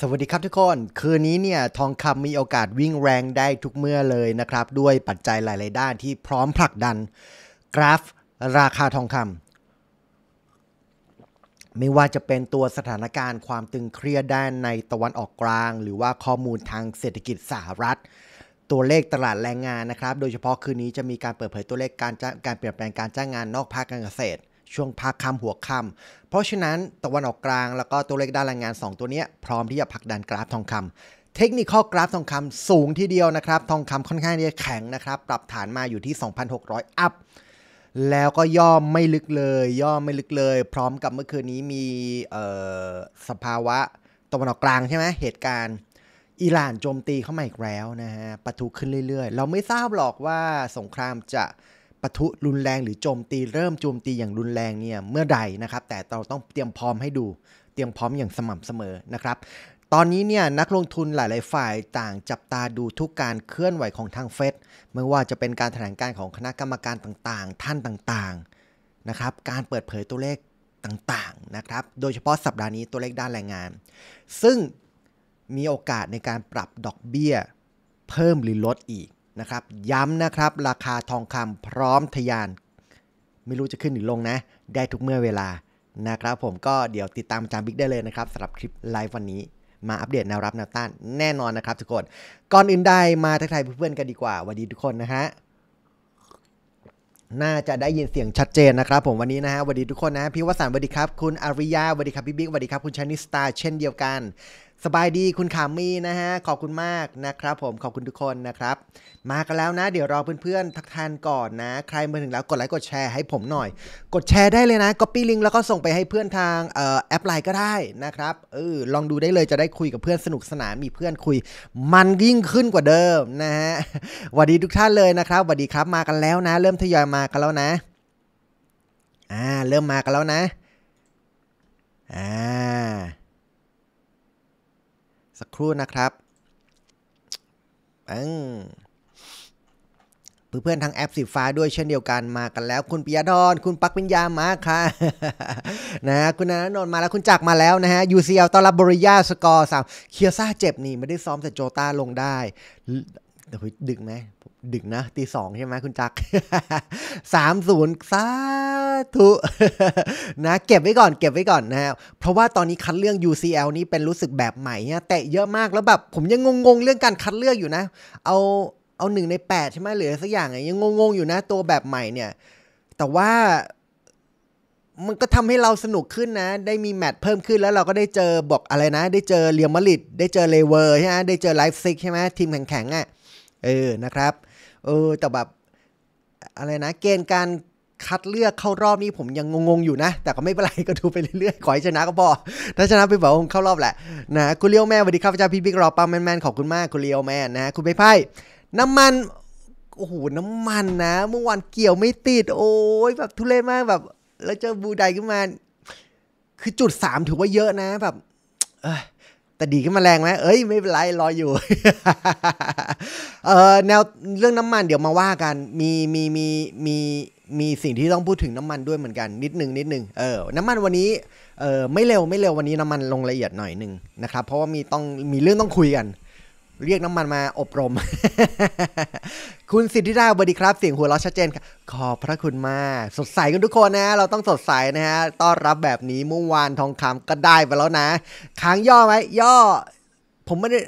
สวัสดีครับทุกคน คืนนี้เนี่ยทองคำมีโอกาสวิ่งแรงได้ทุกเมื่อเลยนะครับ ด้วยปัจจัยหลาย ๆ ด้านที่พร้อมผลักดันกราฟ ราคาทองคำไม่ว่าจะเป็นตัวสถานการณ์ความตึงเครียดด้านในตะวันออกกลาง หรือว่าข้อมูลทางเศรษฐกิจสหรัฐ ตัวเลขตลาดแรงงานนะครับ โดยเฉพาะคืนนี้จะมีการเปิดเผยตัวเลขการการเปลี่ยนแปลงการจ้างงานนอกภาคการเกษตรช่วงพักคำหัวคำ เพราะฉะนั้นตะวันออกกลางแล้วก็ตัวเลขด้านแรงงาน 2 ตัวนี้ พร้อมที่จะผลักดันกราฟทองคำเทคนิคกราฟทองคำสูงทีเดียวนะครับ ทองคำค่อนข้างที่จะแข็งนะครับ ปรับฐานมาอยู่ที่ 2,600 อัพ แล้วก็ย่อไม่ลึกเลย ย่อไม่ลึกเลย พร้อมกับเมื่อคืนนี้มีสภาวะตะวันออกกลางใช่ไหมเหตุการณ์อิหร่านโจมตีเข้ามาอีกแล้วนะฮะปะทุขึ้นเรื่อย ๆ เราไม่ทราบหรอกว่าสงครามจะปะทุรุนแรงหรือโจมตีเริ่มโจมตีอย่างรุนแรงเนี่ยเมื่อใดนะครับแต่เราต้องเตรียมพร้อมให้ดูเตรียมพร้อมอย่างสม่ำเสมอนะครับตอนนี้เนี่ยนักลงทุนหลายๆฝ่ายต่างจับตาดูทุกการเคลื่อนไหวของทางเฟดไม่ว่าจะเป็นการแถลงการของคณะกรรมการต่างๆ ท่านต่างๆนะครับการเปิดเผยตัวเลขต่างๆนะครับโดยเฉพาะสัปดาห์นี้ตัวเลขด้านแรงงาน ซึ่งมีโอกาสในการปรับดอกเบี้ยเพิ่มหรือลดอีกนะครับย้ำนะครับราคาทองคำพร้อมทยาน ไม่รู้จะขึ้นหรือลงนะได้ทุกเมื่อเวลานะครับผมก็เดี๋ยวติดตามจามบิ๊กได้เลยนะครับสำหรับคลิปไลฟ์วันนี้ มาอัปเดตแนวรับแนวต้านแน่นอนนะครับ ทุกคน ก่อนอื่นใดมาทักทายเพื่อนๆกันดีกว่าวันดีทุกคนนะฮะน่าจะได้ยินเสียงชัดเจนนะครับผมวันนี้นะฮะสวัสดีทุกคนนะพี่วสันต์สวัสดีครับคุณอาริยาสวัสดีครับพี่บิ๊กสวัสดีครับคุณชานิสตาเช่นเดียวกันสบายดีคุณขามีนะฮะ ขอบคุณมากนะครับผมขอบคุณทุกคนนะครับ มากันแล้วนะเดี๋ยวรอเพื่อนๆทักทานก่อนนะ ใครมาถึงแล้วกดไลค์กดแชร์ให้ผมหน่อย กดแชร์ได้เลยนะก็ปี้ลิงก์แล้วก็ส่งไปให้เพื่อนทางออแอปไลน์ก็ได้นะครับเออลองดูได้เลยจะได้คุยกับเพื่อนสนุกสนานมีเพื่อนคุยมันยิ่งขึ้นกว่าเดิมนะฮะสวัสดีทุกท่านเลยนะครับสวัสดีครับมากันแล้วนะ เริ่มทยอยมากันแล้วนะ อ่า เริ่มมากันแล้วนะ อ่าสักครู่นะครับอืงเพื่อนๆทางแอปสีฟ้าด้วยเช่นเดียวกันมากันแล้วคุณปิยดอนคุณปักวิญญามาค่ะ นะคุณนันนนมาแล้วคุณจักมาแล้วนะฮะยูซต้อนรับบริยา สกอร์สามเคียซ่าเจ็บนี่ ไม่ได้ซ้อมแต่โจตาลงได้เดี๋ยวดึกไหมดึกนะตีสองใช่ไหมคุณจัก สามศูนย์สาธุนะเก็บไว้ก่อน เก็บไว้ก่อนนะเพราะว่าตอนนี้คัดเรื่อง UCL นี้เป็นรู้สึกแบบใหม่เนี่ยแต่เยอะมากแล้วแบบ ผมยังงง ๆ เรื่องการคัดเลือกอยู่นะ เอาเอาหนึ่งในแปดใช่ไหมเหลือสักอย่างยังงง ๆอยู่นะตัวแบบใหม่เนี่ย แต่ว่า มันก็ทำให้เราสนุกขึ้นนะ ได้มีแมตช์เพิ่มขึ้นแล้ว เราก็ได้เจอบอกอะไรนะ ได้เจอ เรียมมาริด ได้เจอเลเวอร์ใช่ไหมได้เจอไลฟ์ซิกใช่ไหมทีมแข็งๆอะ่ะเออ นะครับ เออ แต่แบบ อะไรนะ เกณฑ์การคัดเลือกเข้ารอบนี้ผมยังงงๆ อยู่นะ แต่ก็ไม่เป็นไร ก็ดูไปเรื่อยๆ ขอให้ชนะก็พอ ถ้าชนะไปบอกเข้ารอบแหละ นะ คุณเลี้ยวแม่สวัสดีครับอาจารย์พี่บิ๊กรอปังมแมนๆขอบคุณมาก คุณเลี้ยวแม่นะคุณไปไพ่ น้ำมัน โอ้โห น้ำมันนะ เมื่อวานเกี่ยวไม่ติด โอ้ย แบบทุเรศมากแบบ แล้วเจอบูไดขึ้นมา คือจุดสามถือว่าเยอะนะ แบบ เออแต่ดีขึ้นมาแรงไหมเอ้ยไม่เป็นไรรออยู่ เออแนวเรื่องน้ำมันเดี๋ยวมาว่ากันมีมีมีมีมีสิ่งที่ต้องพูดถึงน้ำมันด้วยเหมือนกัน นิดนึงนิดนึงเออน้ำมันวันนี้เออไม่เร็วไม่เร็ววันนี้น้ำมันลงละเอียดหน่อยหนึ่งนะครับเพราะว่ามีต้องมีเรื่องต้องคุยกันเรียกน้ำมันมาอบรม คุณสิทธิราบดีครับ เสียงหัวเราะชัดเจนครับขอบพระคุณมากสดใสกันทุกคนนะ เราต้องสดใสนะฮะ ต้อนรับแบบนี้เมื่อวานทองคำก็ได้ไปแล้วนะ ค้างย่อไหมย่อ ผมไม่ได้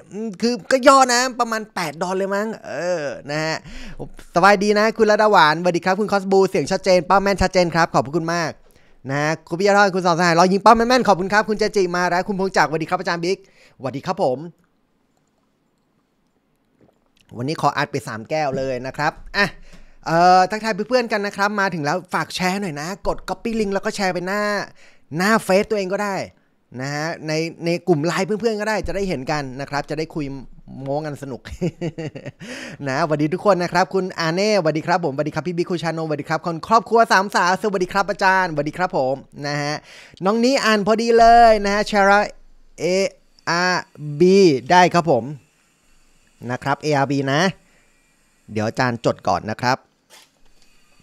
คือก็ย่อนะ ประมาณ 8 ดอลเลยมั้ง เออ นะฮะสบายดีนะ คุณระดาหวานสวัสดีครับคุณคอสบู เสียงชัดเจน ป้าแม่นชัดเจนครับขอบพระคุณมากนะฮะคุณพิยาทอดคุณสองสายรอยิงป้าแม่นขอบคุณครับ คุณเจจิมาแล้ว คุณพงจักรสวัสดีครับอาจารย์บิ๊กสวัสดีครับผมวันนี้ขออัดไป 3 แก้วเลยนะครับอ่ะเอ่อทักทายเพื่อนๆกันนะครับ มาถึงแล้ว ฝากแชร์หน่อยนะ กด Copy Link แล้วก็แชร์ไปหน้า หน้าเฟซตัวเองก็ได้นะฮะ ในในกลุ่มไลน์เพื่อนๆก็ได้ จะได้เห็นกันนะครับ จะได้คุยโม้กันสนุกนะสวัสดีทุกคนนะครับคุณอาเน่สวัสดีครับ ผมสวัสดีครับพี่บิ๊กคุชานนสวัสดีครับคนครอบครัวสามสาวสวัสดีครับอาจารย์สวัสดีครับผมนะฮะ น้องนี้อ่านพอดีเลยนะฮะชาร์เออาบีได้ครับผมนะครับ ARB นะ เดี๋ยวอาจารย์จดก่อนนะครับ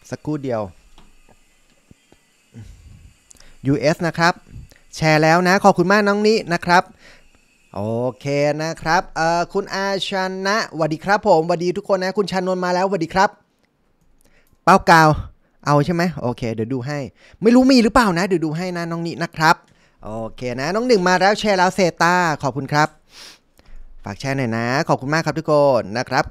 สักครู่เดียว US นะครับ แชร์แล้วนะ ขอบคุณมากน้องนี้นะครับ โอเคนะครับเอ่อคุณอาชนะสวัสดีครับผมสวัสดีทุกคนนะ คุณชานนมาแล้วสวัสดีครับ เป้ากาว เอาใช่ไหมโอเค เดี๋ยวดูให้ ไม่รู้มีหรือเปล่านะ เดี๋ยวดูให้นะน้องนี้นะครับ โอเคนะน้องหนึ่งมาแล้วแชร์แล้วเซตาขอบคุณครับฝากแชร์หน่อยนะ ขอบคุณมากครับทุกคนนะครับ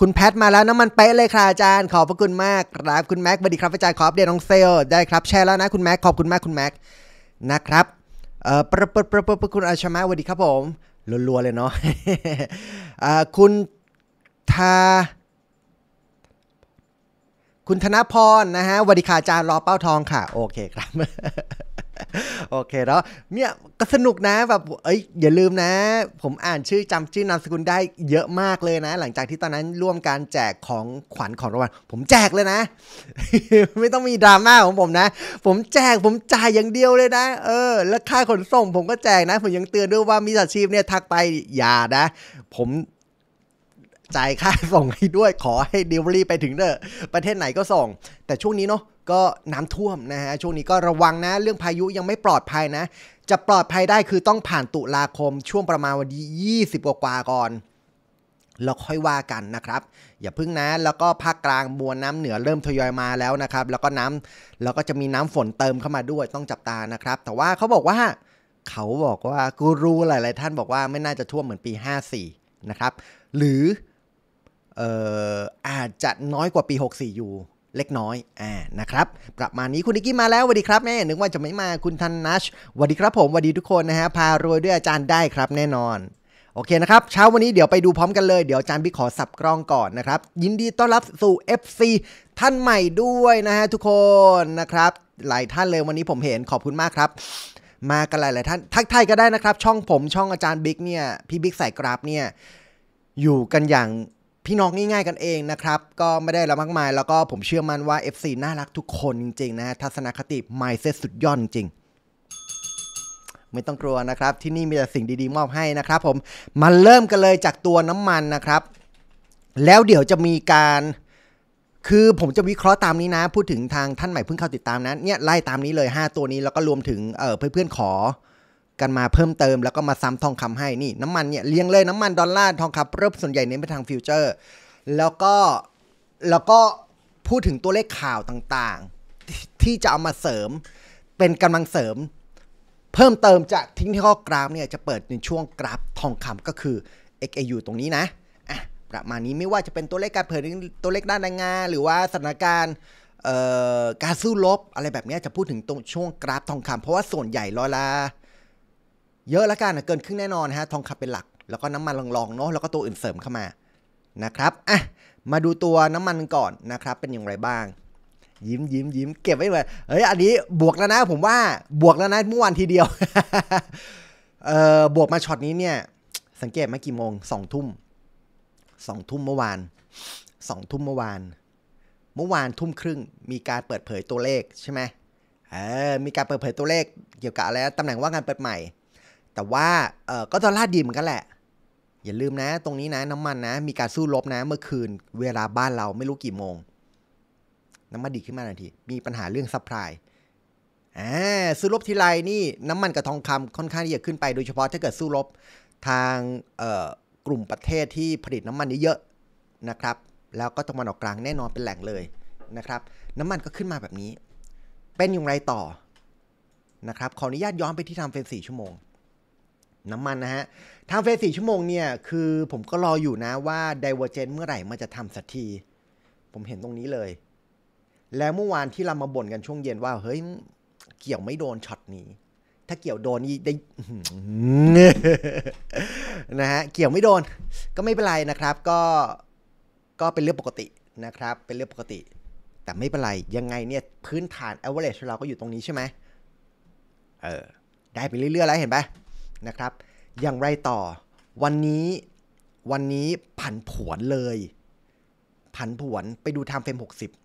คุณแพทมาแล้วน้ำมันเป๊ะเลยคับอาจารย์ ขอบพระคุณมากครับคุณแม็กสวัสดีครับอาจารย์ขอบเดียน้องเซลได้ครับแชร์แล้วนะคุณแม็กขอบคุณมากคุณแม็กนะครับเอ่อประประประประคุณอาชมาสวัสดีครับผมรัวๆเลยเนาะเอ่อคุณทาคุณธนพรนะฮะวัสดีค่ะอาจารย์รอเป้าทองค่ะ โอเคครับโอเคแล้วเนี่ยก็สนุกนะแบบเอ้ยอย่าลืมนะ ผมอ่านชื่อจำชื่อนามสกุลได้เยอะมากเลยนะ หลังจากที่ตอนนั้นร่วมการแจกของขวัญของรางวัล ผมแจกเลยนะ ไม่ต้องมีดราม่าของผมนะ ผมแจกผมจ่ายอย่างเดียวเลยนะ เออ แล้วค่าขนส่งผมก็แจกนะ ผมยังเตือนด้วยว่ามีอาชีพเนี่ยทักไปอย่านะ ผมจ่ายค่าส่งให้ด้วยขอให้ดลิเวอรี่ไปถึงเด้อประเทศไหนก็ส่ง แต่ช่วงนี้เนาะก็น้ำท่วมนะฮะช่วงนี้ก็ระวังนะ เรื่องพายุยังไม่ปลอดภัยนะ จะปลอดภัยได้คือต้องผ่านตุลาคมช่วงประมาณวันที่20กว่าก่อนเราค่อยว่ากันนะครับ อย่าพึ่งนะแล้วก็ภาคกลางมวลน้ำเหนือเริ่มทยอยมาแล้วนะครับ แล้วก็น้ำแล้วก็จะมีน้ำฝนเติมเข้ามาด้วยต้องจับตานะครับ แต่ว่าเขาบอกว่าเขาบอกว่ากูรู้หลาย ๆ ท่านบอกว่าไม่น่าจะท่วมเหมือนปี 54นะครับหรืออออาจจะน้อยกว่าปี 64อยู่เล็กน้อย อ่า นะครับ ประมาณนี้คุณนิกกี้มาแล้วสวัสดีครับแม่นึกว่าจะไม่มา คุณทันนัชสวัสดีครับผมสวัสดีทุกคนนะฮะ พารวยด้วยอาจารย์ได้ครับแน่นอน โอเคนะครับ เช้าวันนี้เดี๋ยวไปดูพร้อมกันเลย เดี๋ยวอาจารย์พี่ขอ สับกล้องก่อนนะครับ ยินดีต้อนรับสู่ FC ท่านใหม่ด้วยนะฮะ ทุกคนนะครับ หลายท่านเลยวันนี้ผมเห็น ขอบคุณมากครับ มากันหลายหลายท่าน ทักทายก็ได้นะครับ ช่องผมช่องอาจารย์บิ๊กเนี่ย พี่บิ๊กใส่กราฟเนี่ย อยู่กันอย่างพี่น้องง่ายๆกันเองนะครับ ก็ไม่ได้ละมากมาย แล้วก็ผมเชื่อมั่นว่า FC น่ารักทุกคนจริงๆนะทัศนคติไม n d s e สุดยอดจริง ไม่ต้องกลัวนะครับ ที่นี่มีแต่สิ่งดี ๆ มอบให้นะครับ ผมมาเริ่มกันเลยจากตัวน้ำมันนะครับ แล้วเดี๋ยวจะมีการคือผมจะวิเคราะห์ตามนี้นะ พูดถึงทางท่านใหม่เพิ่งเข้าติดตามนะเนี่ยไล่ตามนี้เลย5ตัวนี้แล้วก็รวมถึงเเพื่อนๆขอกันมาเพิ่มเติมแล้วก็มาซ้ำทองคำให้นี่น้ำมันเนี่ยเลี้ยงเลยน้ำมันดอลลาร์ทองคำเริ่มส่วนใหญ่เน้นไปทางฟิวเจอร์ แล้วก็ แล้วก็พูดถึงตัวเลขข่าวต่างๆที่จะเอามาเสริมเป็นกำลังเสริม เพิ่มเติมจากทิ้งที่ข้อกราฟเนี่ย จะเปิดในช่วงกราฟทองคำก็คือ XAU ตรงนี้นะอะประมาณนี้ไม่ว่าจะเป็นตัวเลขการเผยตัวเลขด้านแรงงาน หรือว่าสถานการณ์การสู้รบอะไรแบบนี้จะพูดถึงตรงช่วงกราฟทองคำเพราะว่าส่วนใหญ่ร้อยละเยอะละกันเกินครึ่งแน่นอนฮะทองคำเป็นหลักแล้วก็น้ำมันรองๆเนาะแล้วก็ตัวอื่นเสริมเข้ามานะครับอ่ะมาดูตัวน้ำมันก่อนนะครับ เป็นอย่างไรบ้าง ยิ้มยิ้มยิ้มเก็บไว้เลยเฮ้ยอันนี้บวกแล้วนะ ผมว่าบวกแล้วนะเมื่อวานทีเดียวเอ่อบวกมาช็อตนี้เนี่ยสังเกตมากี่โมงสองทุ่มสองทุ่มเมื่อวานสองทุ่มเมื่อวาน เมื่อวานทุ่มครึ่ง มีการเปิดเผยตัวเลขใช่ไหมเออมีการเปิดเผยตัวเลขเกี่ยวกับอะไรตำแหน่งว่างงานเปิดใหม่แต่ว่าเออก็ดอลลาร์ดีเหมือนกันแหละ อย่าลืมนะ ตรงนี้นะน้ำมันนะ มีการสู้รบนะ เมื่อคืนเวลาบ้านเราไม่รู้กี่โมง น้ำมันดีขึ้นมาทันที มีปัญหาเรื่องซัพพลายอ่าสู้รบทีไรนี่ น้ำมันกับทองคำค่อนข้างที่จะขึ้นไปโดยเฉพาะถ้าเกิดสู้รบทางกลุ่มประเทศที่ผลิตน้ำมันเยอะนะครับ แล้วก็ตะวันออกกลางแน่นอนเป็นแหล่งเลยนะครับ น้ำมันก็ขึ้นมาแบบนี้ เป็นอย่างไรต่อนะครับขออนุญาตย้อนไปที่ทำเฟรม่ชั่วโมงน้ำมันนะฮะทางเฟสสี่ชั่วโมงเนี่ยคือผมก็รออยู่นะว่าดเวอร์เจนเมื่อไหร่มันจะทำสักที ผมเห็นตรงนี้เลย แล้วเมื่อวานที่เรามาบ่นกันช่วงเย็นว่า เฮ้ยเกี่ยวไม่โดนช็อตนี้ ถ้าเกี่ยวโดน นี่ได้นะฮะ เกี่ยวไม่โดน ก็ไม่เป็นไรนะครับ ก็ก็เป็นเรื่องปกตินะครับ เป็นเรื่องปกติ แต่ไม่เป็นไรยังไงเนี่ยพื้นฐาน average เราก็อยู่ตรงนี้ใช่ไหมเออได้ไปเรื่อยๆแล้วเห็นปะนะครับอย่างไรต่อวันนี้วันนี้ผันผวนเลย ผันผวนไปดูทางเฟรม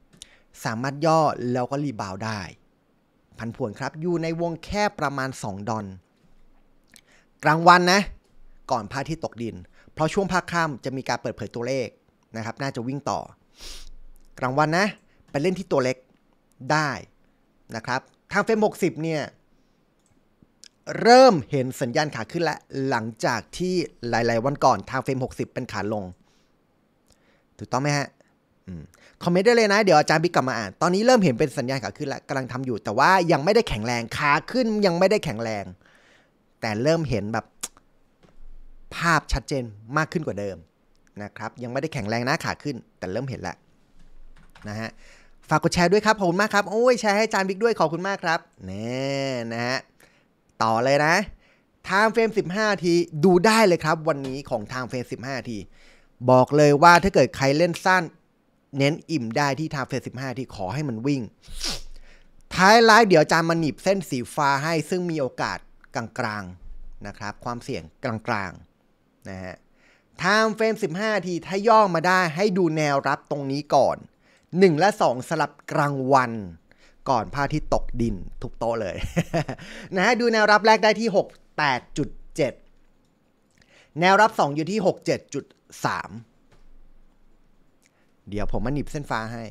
60 สามารถย่อแล้วก็รีบาวได้ ผันผวนครับอยู่ในวงแค่ประมาณ 2 ดอนกลางวันนะ ก่อนพาที่ตกดิน เพราะช่วงภาคค่ำจะมีการเปิดเผยตัวเลขนะครับน่าจะวิ่งต่อ กลางวันนะไปเล่นที่ตัวเล็กได้นะครับทางเฟรม60 เนี่ยเริ่มเห็นสัญญาณขาขึ้นและหลังจากที่หลาย ๆ วันก่อนทางเฟรม60 เป็นขาลง ถูกต้องไหมฮะคอมเมนต์ได้เลยนะเดี๋ยวอาจารย์บิ๊กกลับมาอ่านตอนนี้เริ่มเห็นเป็นสัญญาณขาขึ้นแล้วกำลังทำอยู่ แต่ว่ายังไม่ได้แข็งแรงขาขึ้น ยังไม่ได้แข็งแรง แต่เริ่มเห็นแบบ ภาพชัดเจนมากขึ้นกว่าเดิมนะครับ ยังไม่ได้แข็งแรงนะขาขึ้น แต่เริ่มเห็นแล้วนะฮะฝากกดแชร์ด้วยครับขอบคุณมากครับโอ้ยแชร์ให้อาจารย์บิ๊กด้วยขอบคุณมากครับแน่นะฮะต่อเลยนะไทม์เฟรม15 ที ดูได้เลยครับวันนี้ของไทม์เฟรม15 ที บอกเลยว่าถ้าเกิดใครเล่นสั้น เน้นอิ่มได้ที่ไทม์เฟรม15 ที ขอให้มันวิ่ง ท้ายไลฟ์เดี๋ยวจามันหนีบเส้นสีฟ้าให้ ซึ่งมีโอกาสกลางๆนะครับ ความเสี่ยงกลางๆนะฮะไทม์เฟรม15 ที ถ้าย่อมาได้ให้ดูแนวรับตรงนี้ก่อน 1 และ 2 สลับกลางวันก่อนพระอาทิตย์ตกดินทุกโต๊ะเลยนะดูแนวรับแรกได้ที่ 68.7 แนวรับ 2 อยู่ที่ 67.3 เดี๋ยวผมมาหนีบเส้นฟ้าให้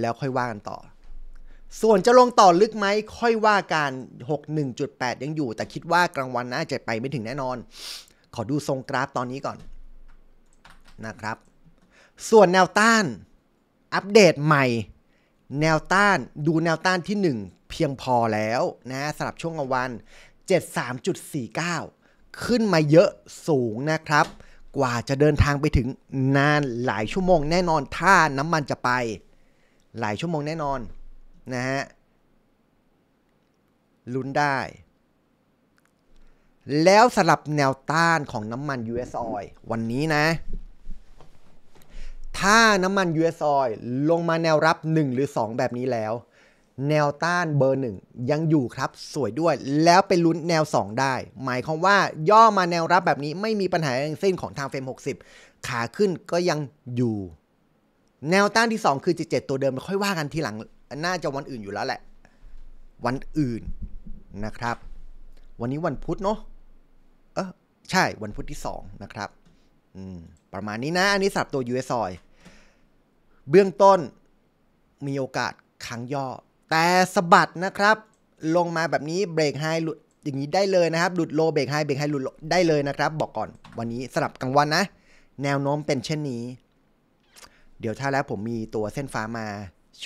แล้วค่อยว่ากันต่อ ส่วนจะลงต่อลึกไหมค่อยว่าการ 61.8 ยังอยู่ แต่คิดว่ากลางวันน่าจะไปไม่ถึงแน่นอน ขอดูทรงกราฟตอนนี้ก่อนนะครับ ส่วนแนวต้าน อัปเดตใหม่แนวต้านดูแนวต้านที่ 1 เพียงพอแล้วนะสำหรับช่วงกลางวัน 73.49 ขึ้นมาเยอะสูงนะครับ กว่าจะเดินทางไปถึงนานหลายชั่วโมงแน่นอนถ้าน้ำมันจะไป หลายชั่วโมงแน่นอนนะฮะลุ้นได้ แล้วสลับแนวต้านของน้ำมัน US Oil วันนี้นะถ้าน้ำมัน US Oil ลงมาแนวรับ 1 หรือ 2 แบบนี้แล้ว แนวต้านเบอร์ 1 ยังอยู่ครับสวยด้วย แล้วไปลุ้นแนว 2 ได้ หมายความว่าย่อมาแนวรับแบบนี้ ไม่มีปัญหาทั้งสิ้นของทางเฟรม60 ขาขึ้นก็ยังอยู่ แนวต้านที่ 2 คือ 77 ตัวเดิมค่อยว่ากันทีหลังน่าจะวันอื่นอยู่แล้วแหละ วันอื่นนะครับ วันนี้วันพุธเนาะเออใช่วันพุธที่ 2 นะครับประมาณนี้นะ อันนี้สับตัว US o อยเบื้องต้นมีโอกาสขังย่อ แต่สะบัดนะครับ ลงมาแบบนี้เบรกไฮหลุดอย่างนี้ได้เลยนะครับหลุดโลเบรกไฮเบรกไฮหลุดได้เลยนะครับบอกก่อนวันนี้สลับกลางวันนะ แนวโน้มเป็นเช่นนี้ เดี๋ยวถ้าแล้วผมมีตัวเส้นฟ้ามา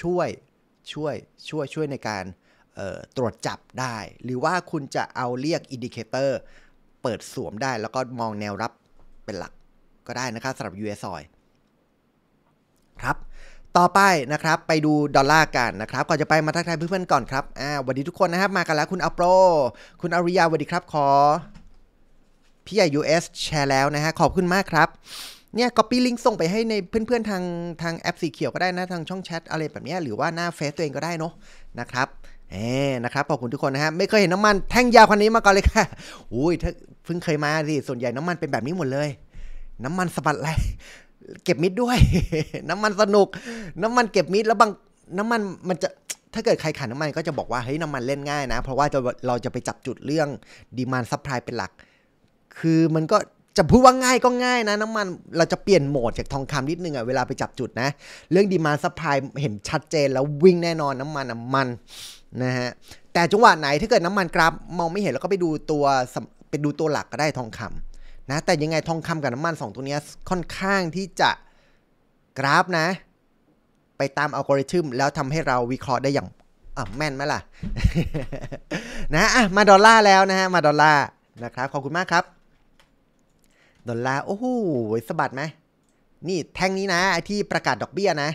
ช่วยช่วยช่วย ช่วยในการตรวจจับได้ หรือว่าคุณจะเอาเรียกอินดิเคเตอร์เปิดสวมได้ แล้วก็มองแนวรับเป็นหลักก็ได้นะครับสำหรับ US Oil ครับ ต่อไปนะครับ ไปดูดอลลาร์กันนะครับก่อนจะไปมาทักทายเพื่อนๆก่อนครับอ่าวันดีทุกคนนะครับ มากันแล้วคุณอัปโปร คุณอริยาวันดีครับ ขอ พี่ใหญ่ US แชร์แล้วนะฮะขอบคุณมากครับ เนี่ยก็ปี้ลิงก์ส่งไปให้ในเพื่อนๆ ทางทางแอปสีเขียวก็ได้นะ ทางช่องแชทอะไรแบบนี้ หรือว่าหน้าเฟซตัวเองก็ได้เนาะนะครับเอ้นะครับขอบคุณทุกคนนะฮะไม่เคยเห็นน้ำมัน แท่งยาวคันนี้มาก่อนเลยค่ะอุ้ยถ้าเพิ่งเคยมาสิส่วนใหญ่น้ำมันเป็นแบบนี้หมดเลยน้ำมันสะบัดไรเก็บมิดด้วย น้ำมันสนุก น้ำมันเก็บมิดแล้วบางน้ำมันมันจะถ้าเกิดใครขายน้ำมัน ก็จะบอกว่าเฮ้ยน้ำมันเล่นง่ายนะ เพราะว่าจะเราจะไปจับจุดเรื่องดีมานซัพพลายเป็นหลัก คือมันก็จะพูดว่าง่ายก็ง่ายนะน้ำมันเราจะเปลี่ยนโหมดจากทองคำนิดนึงอะเวลาไปจับจุดนะ เรื่องดีมานซัพพลายเห็นชัดเจน แล้ววิ่งแน่นอนน้ำมันน้ำมันนะฮะแต่จังหวะไหนถ้าเกิดน้ำมันกราฟมองไม่เห็นแล้วก็ไปดูตัวไปดูตัวหลักก็ได้ทองคำนะแต่ยังไงทองคำกับน้ำมัน2ตัวนี้ค่อนข้างที่จะกราฟนะ ไปตามอัลกอริทึมแล้วทำให้เราวิเคราะห์ได้อย่างแม่นไหมล่ะนะมาดอลลาร์แล้วนะฮะ มาดอลลาร์นะครับขอบคุณมากครับ ดอลลาร์ โอ้โหสะบัดไหมนี่แท่งนี้นะที่ประกาศดอกเบี้ยนะ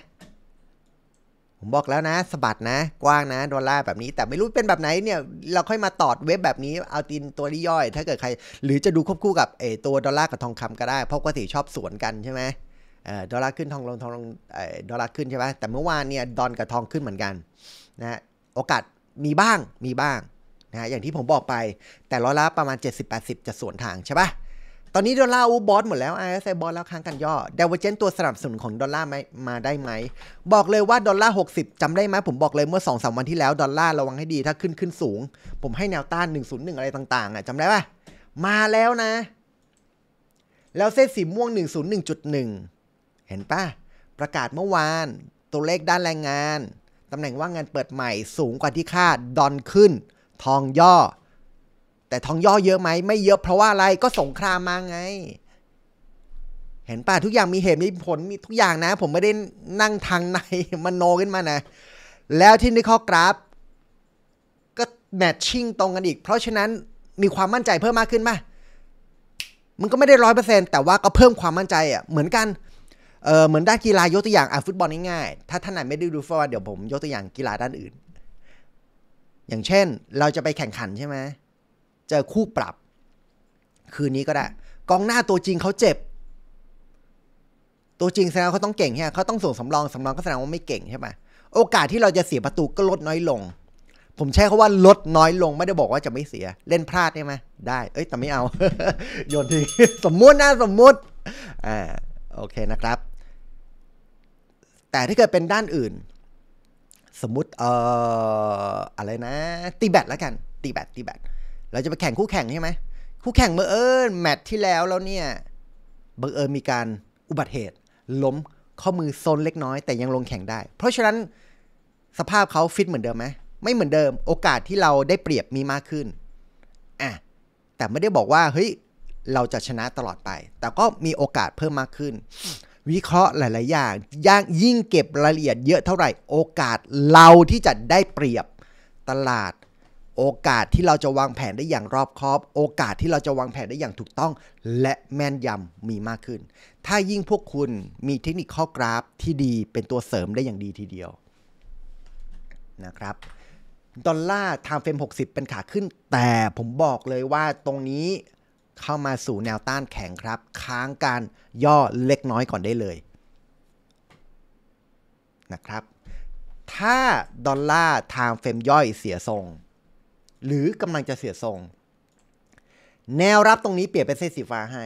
ผมบอกแล้วนะสบัดนะกว้างนะดอลลาร์แบบนี้ แต่ไม่รู้เป็นแบบไหนเนี่ยเราค่อยมาตอดเว็บแบบนี้เอาตีนตัวย่อย ถ้าเกิดใคร หรือจะดูควบคู่กับเอตัวดอลลาร์กับทองคำก็ได้เพราะปกติชอบสวนกันใช่ไหมดอลลาร์ขึ้นทองลงทองลงดอลลาร์ขึ้นใช่ไหมแต่เมื่อวานเนี่ยดอนกับทองขึ้นเหมือนกันนะโอกาสมีบ้างมีบ้างนะอย่างที่ผมบอกไปแต่ร้อยละประมาณ 70-80 จะสวนทางใช่ปะตอนนี้ดอลลาร์อูบอสหมดแล้ว RSI บอสแล้วค้างกันย่อเดเวอเจนตัวสนับสนุนของดอลลาร์ไหมมาได้ไหม บอกเลยว่าดอลลาร์หกสิบจำได้ไหม ผมบอกเลยเมื่อสองสามวันที่แล้วดอลลาร์ระวังให้ดี ถ้าขึ้นขึ้นสูง ผมให้แนวต้านหหนนนึ่งศูย์ึ่งอะไรต่างๆอ่ะจำได้ปะมาแล้วนะ แล้วเส้นสีม่วงหหหนนนึึ่่งงศูย์จุดนึ่งเห็นปะประกาศเมื่อวานตัวเลขด้านแรงงานตำแหน่งว่างงานเปิดใหม่สูงกว่าที่คาดดอนขึ้น ทองย่อแต่ท้องย่อเยอะไหม ไม่เยอะเพราะว่าอะไรก็สงครามมาไง เห็นป่ะทุกอย่างมีเหตุมีผลมีทุกอย่างนะ ผมไม่ได้นั่งทางในมันโนขึ้นมานะ แล้วที่นี่ข้อกราฟก็แมทชิ่งตรงกันอีก เพราะฉะนั้นมีความมั่นใจเพิ่มมากขึ้นป่ะมันก็ไม่ได้ร้อยเปอร์เซ็นต์แต่ว่าก็เพิ่มความมั่นใจอ่ะเหมือนกันเออเหมือนด้านกีฬายกตัวอย่างอ่ะฟุตบอลง่ายๆถ้าท่านไหนไม่ได้ดูฟุตบอลเดี๋ยวผมยกตัวอย่างกีฬาด้านอื่น อย่างเช่น เราจะไปแข่งขันใช่ไหมเจอคู่ปรับ คืนนี้ก็ได้ กองหน้าตัวจริงเขาเจ็บ ตัวจริงแสดงเขาต้องเก่งใช่ไหมเขาต้องส่งสำรองสำรองก็แสดงว่าไม่เก่งใช่ไหมโอกาสที่เราจะเสียประตูก็ลดน้อยลง ผมใช้คาว่าลดน้อยลง ไม่ได้บอกว่าจะไม่เสีย เล่นพลาดได้ไหมได้ เอ้ยแต่ไม่เอาโยนทิ้งสมมุตินะสมมุติอ่าโอเคนะครับ แต่ถ้าเกิดเป็นด้านอื่น สมมุติเอ่ออะไรนะตีแบตแล้วกันตีแบตตีแบตเราจะไปแข่งคู่แข่งใช่ไหมคู่แข่งเบอร์เอิญแมตช์ที่แล้วแล้วเนี่ยเบอร์เอิญมีการอุบัติเหตุ ล้มข้อมือซนเล็กน้อย แต่ยังลงแข่งได้ เพราะฉะนั้นสภาพเขาฟิตเหมือนเดิมไหมไม่เหมือนเดิมโอกาสที่เราได้เปรียบมีมากขึ้นอ่ะแต่ไม่ได้บอกว่าเฮ้ยเราจะชนะตลอดไป แต่ก็มีโอกาสเพิ่มมากขึ้น วิเคราะห์หลาย ๆ อย่างย่างยิ่งเก็บรายละเอียดเยอะเท่าไหร่ โอกาสเราที่จะได้เปรียบตลาดโอกาสที่เราจะวางแผนได้อย่างรอบคอบ โอกาสที่เราจะวางแผนได้อย่างถูกต้องและแม่นยำมีมากขึ้น ถ้ายิ่งพวกคุณมีเทคนิคข้อกราฟที่ดีเป็นตัวเสริมได้อย่างดีทีเดียวนะครับดอลลาร์ทางเฟรม60 เป็นขาขึ้น แต่ผมบอกเลยว่าตรงนี้เข้ามาสู่แนวต้านแข็งครับค้างการย่อเล็กน้อยก่อนได้เลยนะครับถ้าดอลลาร์ทางเฟรมย่อยเสียทรงหรือกำลังจะเสียทรงแนวรับตรงนี้เปลี่ยนเป็นเส้นสีฟ้าให้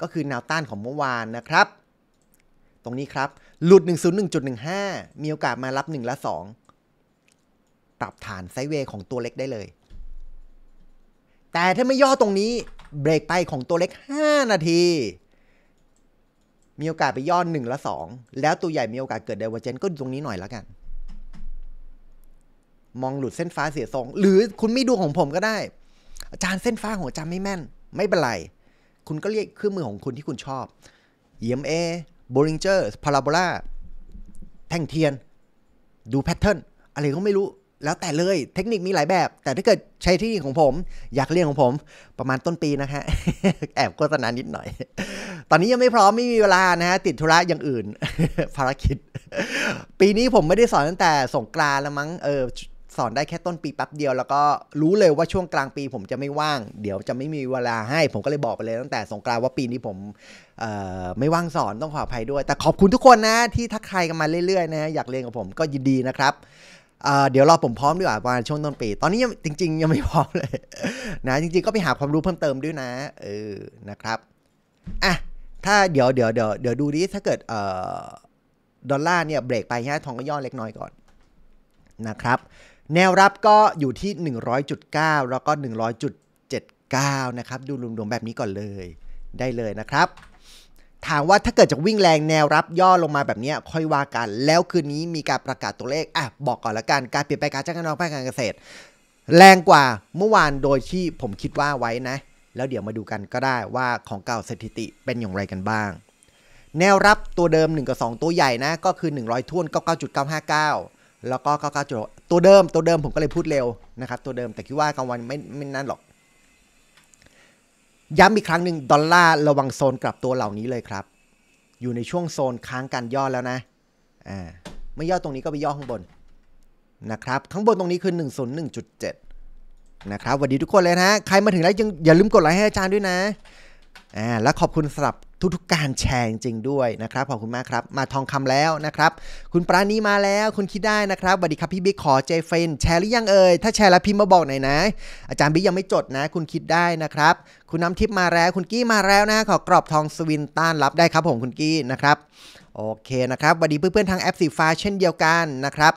ก็คือแนวต้านของเมื่อวานนะครับ ตรงนี้ครับ หลุด 101.15 มีโอกาสมารับ1และ2ปรับฐานไซเวย์ของตัวเล็กได้เลย แต่ถ้าไม่ย่อตรงนี้เบรกไปของตัวเล็ก 5 นาที มีโอกาสไปย่อ1และ 2 แล้วตัวใหญ่มีโอกาสเกิดเดเวเจนก็ตรงนี้หน่อยแล้วกันมองหลุดเส้นฟ้าเสียทรง หรือคุณไม่ดูของผมก็ได้ อาจารย์เส้นฟ้าของอาจารย์ไม่แม่น ไม่เป็นไร คุณก็เรียกเครื่องมือของคุณที่คุณชอบ EMA Bollinger Parabola แท่งเทียน ดูแพทเทิร์นอะไรก็ไม่รู้ แล้วแต่เลย เทคนิคมีหลายแบบ แต่ถ้าเกิดใช้ที่ของผม อยากเรียนของผมประมาณต้นปีนะฮะ แอบโฆษณานิดหน่อย ตอนนี้ยังไม่พร้อมไม่มีเวลานะฮะติดธุระอย่างอื่น ภารกิจปีนี้ผมไม่ได้สอนตั้งแต่สงกรานแล้วมั้งเออสอนได้แค่ต้นปีแป๊บเดียวแล้วก็รู้เลยว่าช่วงกลางปีผมจะไม่ว่าง เดี๋ยวจะไม่มีเวลาให้ผมก็เลยบอกไปเลยตั้งแต่สงกรานว่าปีนี้ผมไม่ว่างสอนต้องขออภัยด้วยแต่ขอบคุณทุกคนนะที่ทักทายกันมาเรื่อยๆนะอยากเรียนกับผมก็ยินดีนะครับเดี๋ยวรอผมพร้อมดีกว่าประมาณช่วงต้นปี ตอนนี้ยังจริงๆ ยังไม่พร้อมเลยนะจริงๆก็ไปหาความรู้เพิ่มเติมด้วยนะเออนะครับอ่ะถ้าเดี๋ยวเดี๋ยวเดี๋ยวเดี๋ยวดูดิถ้าเกิดดอลลาร์เนี่ยเบรกไปฮะทองก็ย่อเล็กน้อยก่อนนะครับแนวรับก็อยู่ที่ 100.9 แล้วก็ 100.79 นะครับ ดูรวมๆแบบนี้ก่อนเลย ได้เลยนะครับ ถามว่าถ้าเกิดจะวิ่งแรงแนวรับย่อลงมาแบบนี้ค่อยว่ากันแล้วคืนนี้มีการประกาศตัวเลขอ่ะบอกก่อนละกันการเปลี่ยนแปลงการจ้างงานภาคการเกษตร แรงกว่าเมื่อวานโดยที่ผมคิดว่าไว้นะ แล้วเดี๋ยวมาดูกันก็ได้ว่าของเก่าสถิติเป็นอย่างไรกันบ้าง แนวรับตัวเดิม 1 กับ 2 ตัวใหญ่นะก็คือ 100ทุ่น99.959 แล้วก็99.6ตัวเดิมตัวเดิมผมก็เลยพูดเร็วนะครับตัวเดิมแต่คิดว่ากลางวันไม่ไม่นั่นหรอก ย้ำอีกครั้งหนึ่งดอลลาร์ระวังโซนกลับตัวเหล่านี้เลยครับ อยู่ในช่วงโซนค้างการย่อแล้วนะอ่าไม่ย่อตรงนี้ก็ไปย่อข้างบนนะครับข้างบนตรงนี้คือ 101.7 นะครับสวัสดีทุกคนเลยนะใครมาถึงแล้วยังอย่าลืมกดไลค์ให้อาจารย์ด้วยนะอ่าแล้วขอบคุณสำหรับทุกๆการแชร์จริงด้วยนะครับขอบคุณมากครับ มาทองคำแล้วนะครับ คุณปราณีมาแล้วคุณคิดได้นะครับสวัสดีครับพี่บิ๊กขอเจเฟนแชร์หรือยังเอ่ยถ้าแชร์แล้วพิมพ์มาบอกหน่อยนะอาจารย์บิ๊กยังไม่จดนะ คุณคิดได้นะครับ คุณน้ำทิพย์มาแล้วคุณกี้มาแล้วนะขอกรอบทองสวินต้านรับได้ครับผมคุณกี้นะครับโอเคนะครับสวัสดีเพื่อนๆทางแอปสีฟ้าเช่นเดียวกันนะครับ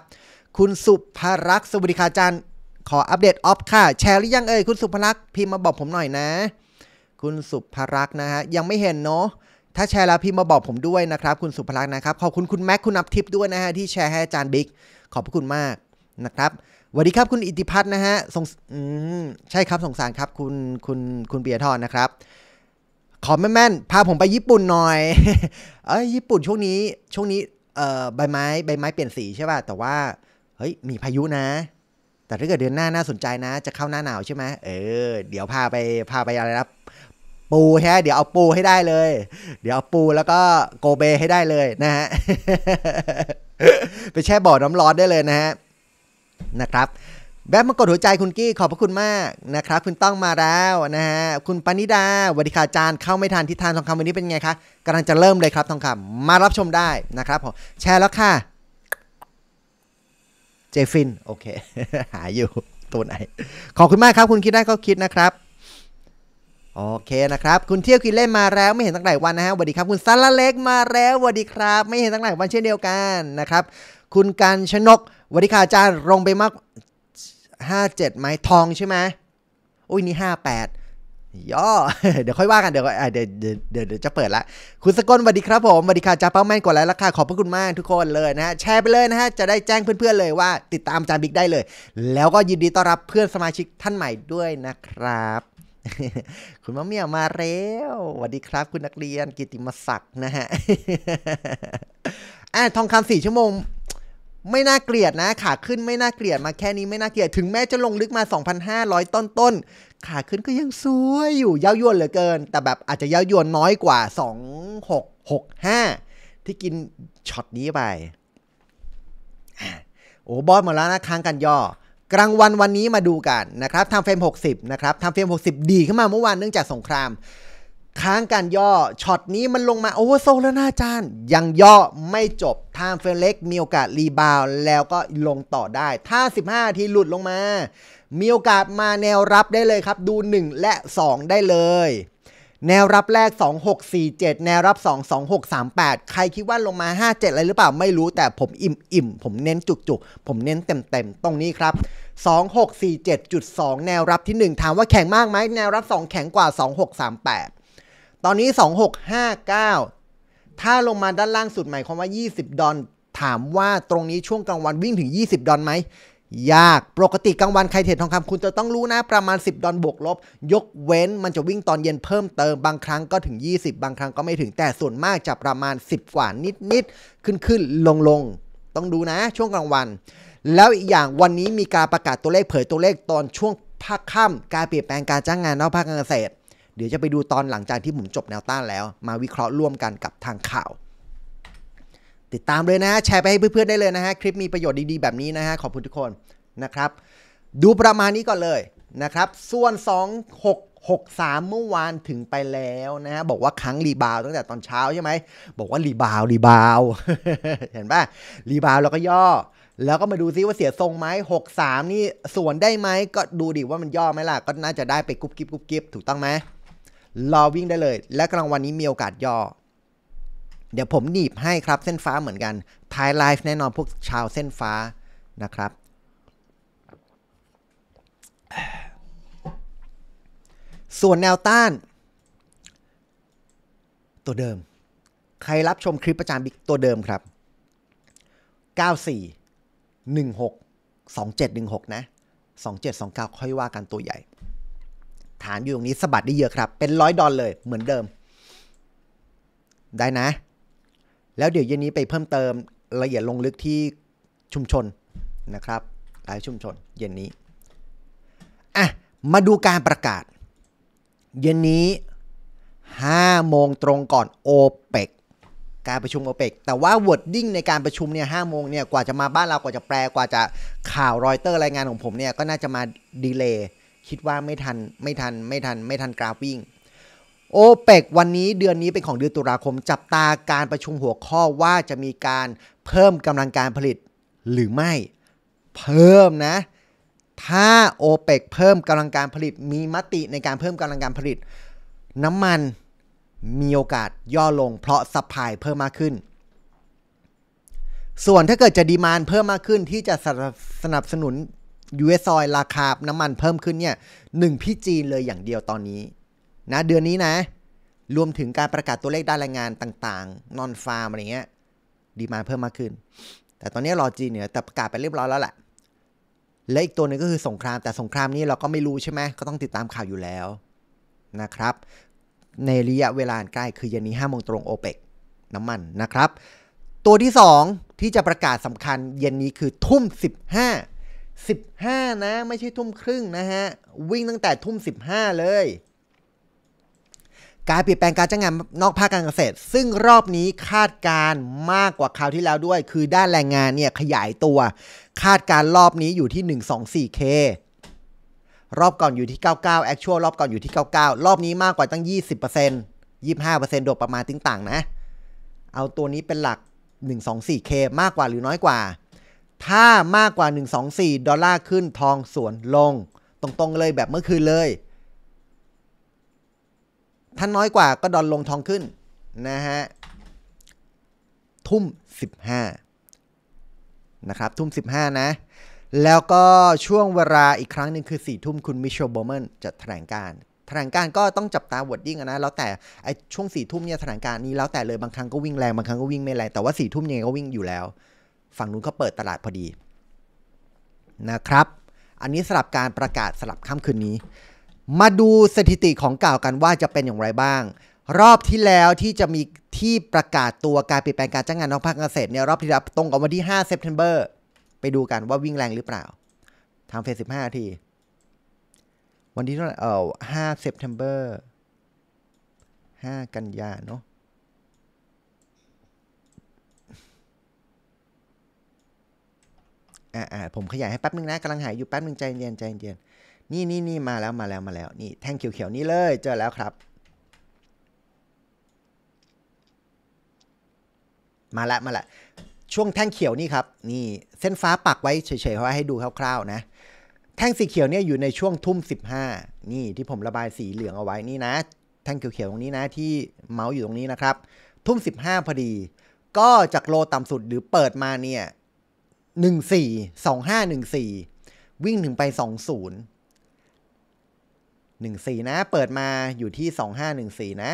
คุณสุภรักษ์สวัสดีค่ะอาจารย์ขออัปเดตออฟค่ะ แชร์หรือยังเอ่ยคุณสุภรักษ์พิมพ์มาบอกผมหน่อยนะคุณสุภรักษ์นะฮะยังไม่เห็นเนาะถ้าแชร์แล้วพี่มาบอกผมด้วยนะครับ คุณสุภรักษ์นะครับ ขอบคุณคุณแม็กคุณนับทิปด้วยนะฮะที่แชร์ให้อาจารย์บิ๊กขอบพระคุณมากนะครับสวัสดีครับคุณอิติพัฒน์นะฮะสงอืมใช่ครับสงสารครับคุณคุณคุณเบียร์ทอนนะครับ ขอแม่แม่นพาผมไปญี่ปุ่นหน่อย เอ้ยญี่ปุ่นช่วงนี้ช่วงนี้เอ่อใบไม้ ใบไม้เปลี่ยนสีใช่ป่ะแต่ว่าเฮ้ยมีพายุนะ แต่ถ้าเกิดเดือนหน้าน่าสนใจนะ จะเข้าหน้าหนาวใช่ไหมเออเดี๋ยวพาไปพาไปอะไรนะปูฮะเดี๋ยวเอาปูให้ได้เลย เดี๋ยวเอาปูแล้วก็โกเบให้ได้เลยนะฮะไปแช่บ่อน้ำร้อนได้เลยนะฮะนะครับ แบบมากดหัวใจคุณกี้ขอบพระคุณมากนะครับ คุณต้องมาแล้วนะฮะคุณปณิดาวัดีค่าจารย์ เข้าไม่ทันทิศทางทองคำวันนี้เป็นไงคะกำลังจะเริ่มเลยครับทองคำมารับชมได้นะครับผมแชร์แล้วค่ะเจฟินโอเคหาอยู่ตัวไหนขอบคุณมากครับคุณคิดได้ก็คิดนะครับโอเคนะครับ คุณเที่ยวคินเล่นมาแล้วไม่เห็นตั้งหลายวันนะฮะสวัสดีครับ คุณซาลาเล็กมาแล้วสวัสดีครับ ไม่เห็นตั้งหลายวันเช่นเดียวกันนะครับ คุณการชนกสวัสดีค่ะอาจารย์ลงไปมากห้าเจ็ดไหมทองใช่ไหมอุ้ยนี่ห้าแปดย่อเดี๋ยวค่อยว่ากันเดี๋ยวเดี๋ยวเดี๋ยวจะเปิดละ คุณสกลสวัสดีครับผมสวัสดีค่ะจ้าเป้าแม่นกดไลค์ราคาขอบพระคุณมากทุกคนเลยนะฮะแชร์ไปเลยนะฮะจะได้แจ้งเพื่อนๆเลยว่าติดตามจานบิ๊กได้เลย แล้วก็ยินดีต้อนรับเพื่อนสมาชิกท่านใหม่ด้วยนะครับคุณมะเมี่ยมาเร็วสวัสดีครับ คุณนักเรียนกิติมศักดิ์นะฮะอ่ะทองคำสี่ชั่วโมงไม่น่าเกลียดนะขาขึ้นไม่น่าเกลียดมาแค่นี้ไม่น่าเกลียดถึงแม้จะลงลึกมา2,500ต้นต้นขาขึ้นก็ยังสวยอยู่เย้ายวนเหลือเกิน แต่แบบอาจจะเย้ายวนน้อยกว่า2665ที่กินช็อตนี้ไปโอ้บอสมาแล้วนะค้างกันย่อกลางวันวันนี้มาดูกันนะครับทำเฟรม60 นะครับทำเฟรม60 ดีขึ้นมาเมื่อวานเนื่องจากสงครามค้างการย่อช็อตนี้มันลงมาโอเวอร์โซลแล้วนะอาจารย์ ยังย่อไม่จบทางเฟรมเล็กมีโอกาสรีบาวแล้วก็ลงต่อได้ ถ้า 15 ทีหลุดลงมา มีโอกาสมาแนวรับได้เลยครับ ดู 1 และ 2 ได้เลย แนวรับแรก 2647 แนวรับ 2 2638 ใครคิดว่าลงมา 57 อะไรหรือเปล่าไม่รู้แต่ผมอิ่มอิ่มผมเน้นจุกจุกผมเน้นเต็มเต็มตรงนี้ครับ2647.2 แนวรับที่ 1 ถามว่าแข็งมากไหมแนวรับ 2 แข็งกว่า 2638 ตอนนี้ 2659 ถ้าลงมาด้านล่างสุดหมายความว่า 20 ดอลถามว่าตรงนี้ช่วงกลางวันวิ่งถึง 20 ดอลไหมยากปกติ กลางวันใครเทรดทองคำคุณจะต้องรู้นะ ประมาณ 10 ดอลบวกลบ ยกเว้นมันจะวิ่งตอนเย็นเพิ่มเติมบางครั้งก็ถึง 20 บางครั้งก็ไม่ถึงแต่ส่วนมากจะประมาณ 10กว่านิดๆขึ้นๆลงๆต้องดูนะ ช่วงกลางวันแล้วอีกอย่างวันนี้มีการประกาศตัวเลขเผยตัวเลขตอนช่วงภาคค่ำการเปลี่ยนแปลงการจ้างงานนอกภาคการเกษตร เดี๋ยวจะไปดูตอนหลังจากที่ผมจบแนวต้านแล้วมาวิเคราะห์ร่วมกันกับทางข่าว ติดตามเลยนะแชร์ไปให้เพื่อนๆได้เลยนะฮะคลิปมีประโยชน์ดี ๆ แบบนี้นะฮะขอบคุณทุกคนนะครับ ดูประมาณนี้ก่อนเลยนะครับ ส่วน 2663เมื่อวานถึงไปแล้วนะฮะบอกว่าครั้งรีบาวตั้งแต่ตอนเช้าใช่ไหมบอกว่ารีบาวรีบาวเห็นป่ะรีบาวแล้วก็ย่อแล้วก็มาดูซิว่าเสียทรงไหมหกสามนี่ส่วนได้ไหมก็ดูดิว่ามันย่อไหมล่ะก็น่าจะได้ไปกุ๊บกิ๊บกุ๊บกิ๊บถูกต้องไหมรอวิ่งได้เลย และกลางวันนี้มีโอกาสย่อ เดี๋ยวผมหนีบให้ครับเส้นฟ้าเหมือนกันทายไลฟ์แน่นอนพวกชาวเส้นฟ้านะครับ ส่วนแนวต้าน ตัวเดิม ใครรับชมคลิปประจานบิ๊กตัวเดิมครับ94 16 2716 นะ 2729 ค่อยว่ากันตัวใหญ่ ฐานอยู่ตรงนี้สะบัดได้เยอะครับเป็นร้อยดอลเลยเหมือนเดิมได้นะ แล้วเดี๋ยวเย็นนี้ไปเพิ่มเติมละเอียดลงลึกที่ชุมชนนะครับหลายชุมชนเย็นนี้ อ่ะ มาดูการประกาศ เย็นนี้ 5 โมงตรงก่อนโอเปกการประชุมโอเปกแต่ว่าวอร์ดดิ้งในการประชุมเนี่ยห้าโมงเนี่ยกว่าจะมาบ้านเรากว่าจะแปลกว่าจะข่าวรอยเตอร์รายงานของผมเนี่ยก็น่าจะมาดีเลย์คิดว่าไม่ทันไม่ทันไม่ทันไม่ทันกราฟวิ่งโอเปกวันนี้เดือนนี้เป็นของเดือนตุลาคมจับตาการประชุมหัวข้อว่าจะมีการเพิ่มกำลังการผลิตหรือไม่เพิ่มนะ ถ้าโอเปกเพิ่มกำลังการผลิตมีมติในการเพิ่มกำลังการผลิต น้ำมันมีโอกาสย่อลงเพราะสัพพายเพิ่มมากขึ้น ส่วนถ้าเกิดจะดีมานเพิ่มมากขึ้น ที่จะสนับสนุน US ออยราคา น้ำมันเพิ่มขึ้นเนี่ยหนึ่งพี่จีนเลยอย่างเดียวตอนนี้นะเดือนนี้นะ รวมถึงการประกาศตัวเลขด้านแรงงานต่างๆ นอนฟาร์มอะไรเงี้ยดีมานเพิ่มมากขึ้น แต่ตอนนี้รอจีนเนี่ยแต่ประกาศไปเรียบร้อยแล้วแหละและอีกตัวหนึ่งก็คือสงครามแต่สงครามนี้เราก็ไม่รู้ใช่ไหมก็ต้องติดตามข่าวอยู่แล้วนะครับในระยะเวลาใกล้คือเย็นนี้5โมงตรงโอเปกน้ำมันนะครับ ตัวที่ 2 ที่จะประกาศสำคัญเย็นนี้คือทุ่ม 15 15นะไม่ใช่ทุ่มครึ่งนะฮะ วิ่งตั้งแต่ทุ่ม 15 เลย การเปลี่ยนแปลงการจ้างงานนอกภาคการเกษตร ซึ่งรอบนี้คาดการมากกว่าคราวที่แล้วด้วยคือด้านแรงงานเนี่ยขยายตัว คาดการรอบนี้อยู่ที่ 124K รอบก่อนอยู่ที่ 99 actual รอบก่อนอยู่ที่ 99 รอบนี้มากกว่าตั้ง 20% 25%โดยประมาณติ้งต่างนะ เอาตัวนี้เป็นหลัก 124K มากกว่าหรือน้อยกว่า ถ้ามากกว่า 124 ดอลลาร์ขึ้นทองสวนลง ตรง ๆ เลยแบบเมื่อคืนเลย ถ้าน้อยกว่าก็ดอลลงทองขึ้น นะฮะ ทุ่ม 15 นะครับ ทุ่ม 15 นะแล้วก็ช่วงเวลาอีกครั้งหนึ่งคือ4ี่ทุ่มคุณมิเชลโบเมนจะแถลงการแถลงการก็ต้องจับตาวอดดิ้งนะ แล้วแต่ไอช่วงสี่ทุ่มเนี่ยแถลงการนี้แล้วแต่เลยบางครั้งก็วิ่งแรงบางครั้งก็วิ่งไม่แรงแต่ว่าสี่ทุ่มยังไงก็วิ่งอยู่แล้ว ฝั่งนู้นเขาเปิดตลาดพอดีนะครับ อันนี้สลับการประกาศสลับค่ำคืนนี้ มาดูสถิติของกล่าวกันว่าจะเป็นอย่างไรบ้าง รอบที่แล้วที่จะมีที่ประกาศตัวการเปลี่ยนแปลงการจ้างงานนอกภาคเกษตรเนี่ยรอบที่แล้วตรงกับวันที่5ปเทมเบอร์ไปดูกันว่าวิ่งแรงหรือเปล่า ทำเฟสสิบห้าที วันที่เท่าไหร่ เออห้าเซปเทมเบอร์ ห้ากันยาเนาะ อ่าอ่าผมขยายให้แป๊บนึงนะกำลังหายอยู่แป๊บนึงใจเย็นใจเย็นนี่นี่นี่มาแล้วมาแล้วมาแล้ว นี่แท่งเขียวๆนี่เลย เจอแล้วครับ มาละมาละช่วงแท่งเขียวนี่ครับ นี่เส้นฟ้าปักไว้เฉยๆราะให้ดูคร่าวๆ นะ แท่งสีเขียวเนี่ยอยู่ในช่วงทุ่ม15 นี่ที่ผมระบายสีเหลืองเอาไว้นี่นะ แท่งเขียวๆตรงนี้นะ ที่เมาส์อยู่ตรงนี้นะครับ ทุ่ม15 พอดี ก็จากโลต่ำสุดหรือเปิดมาเนี่ย 14 2514 วิ่งถึงไป 20 14นะ เปิดมาอยู่ที่ 2514นะ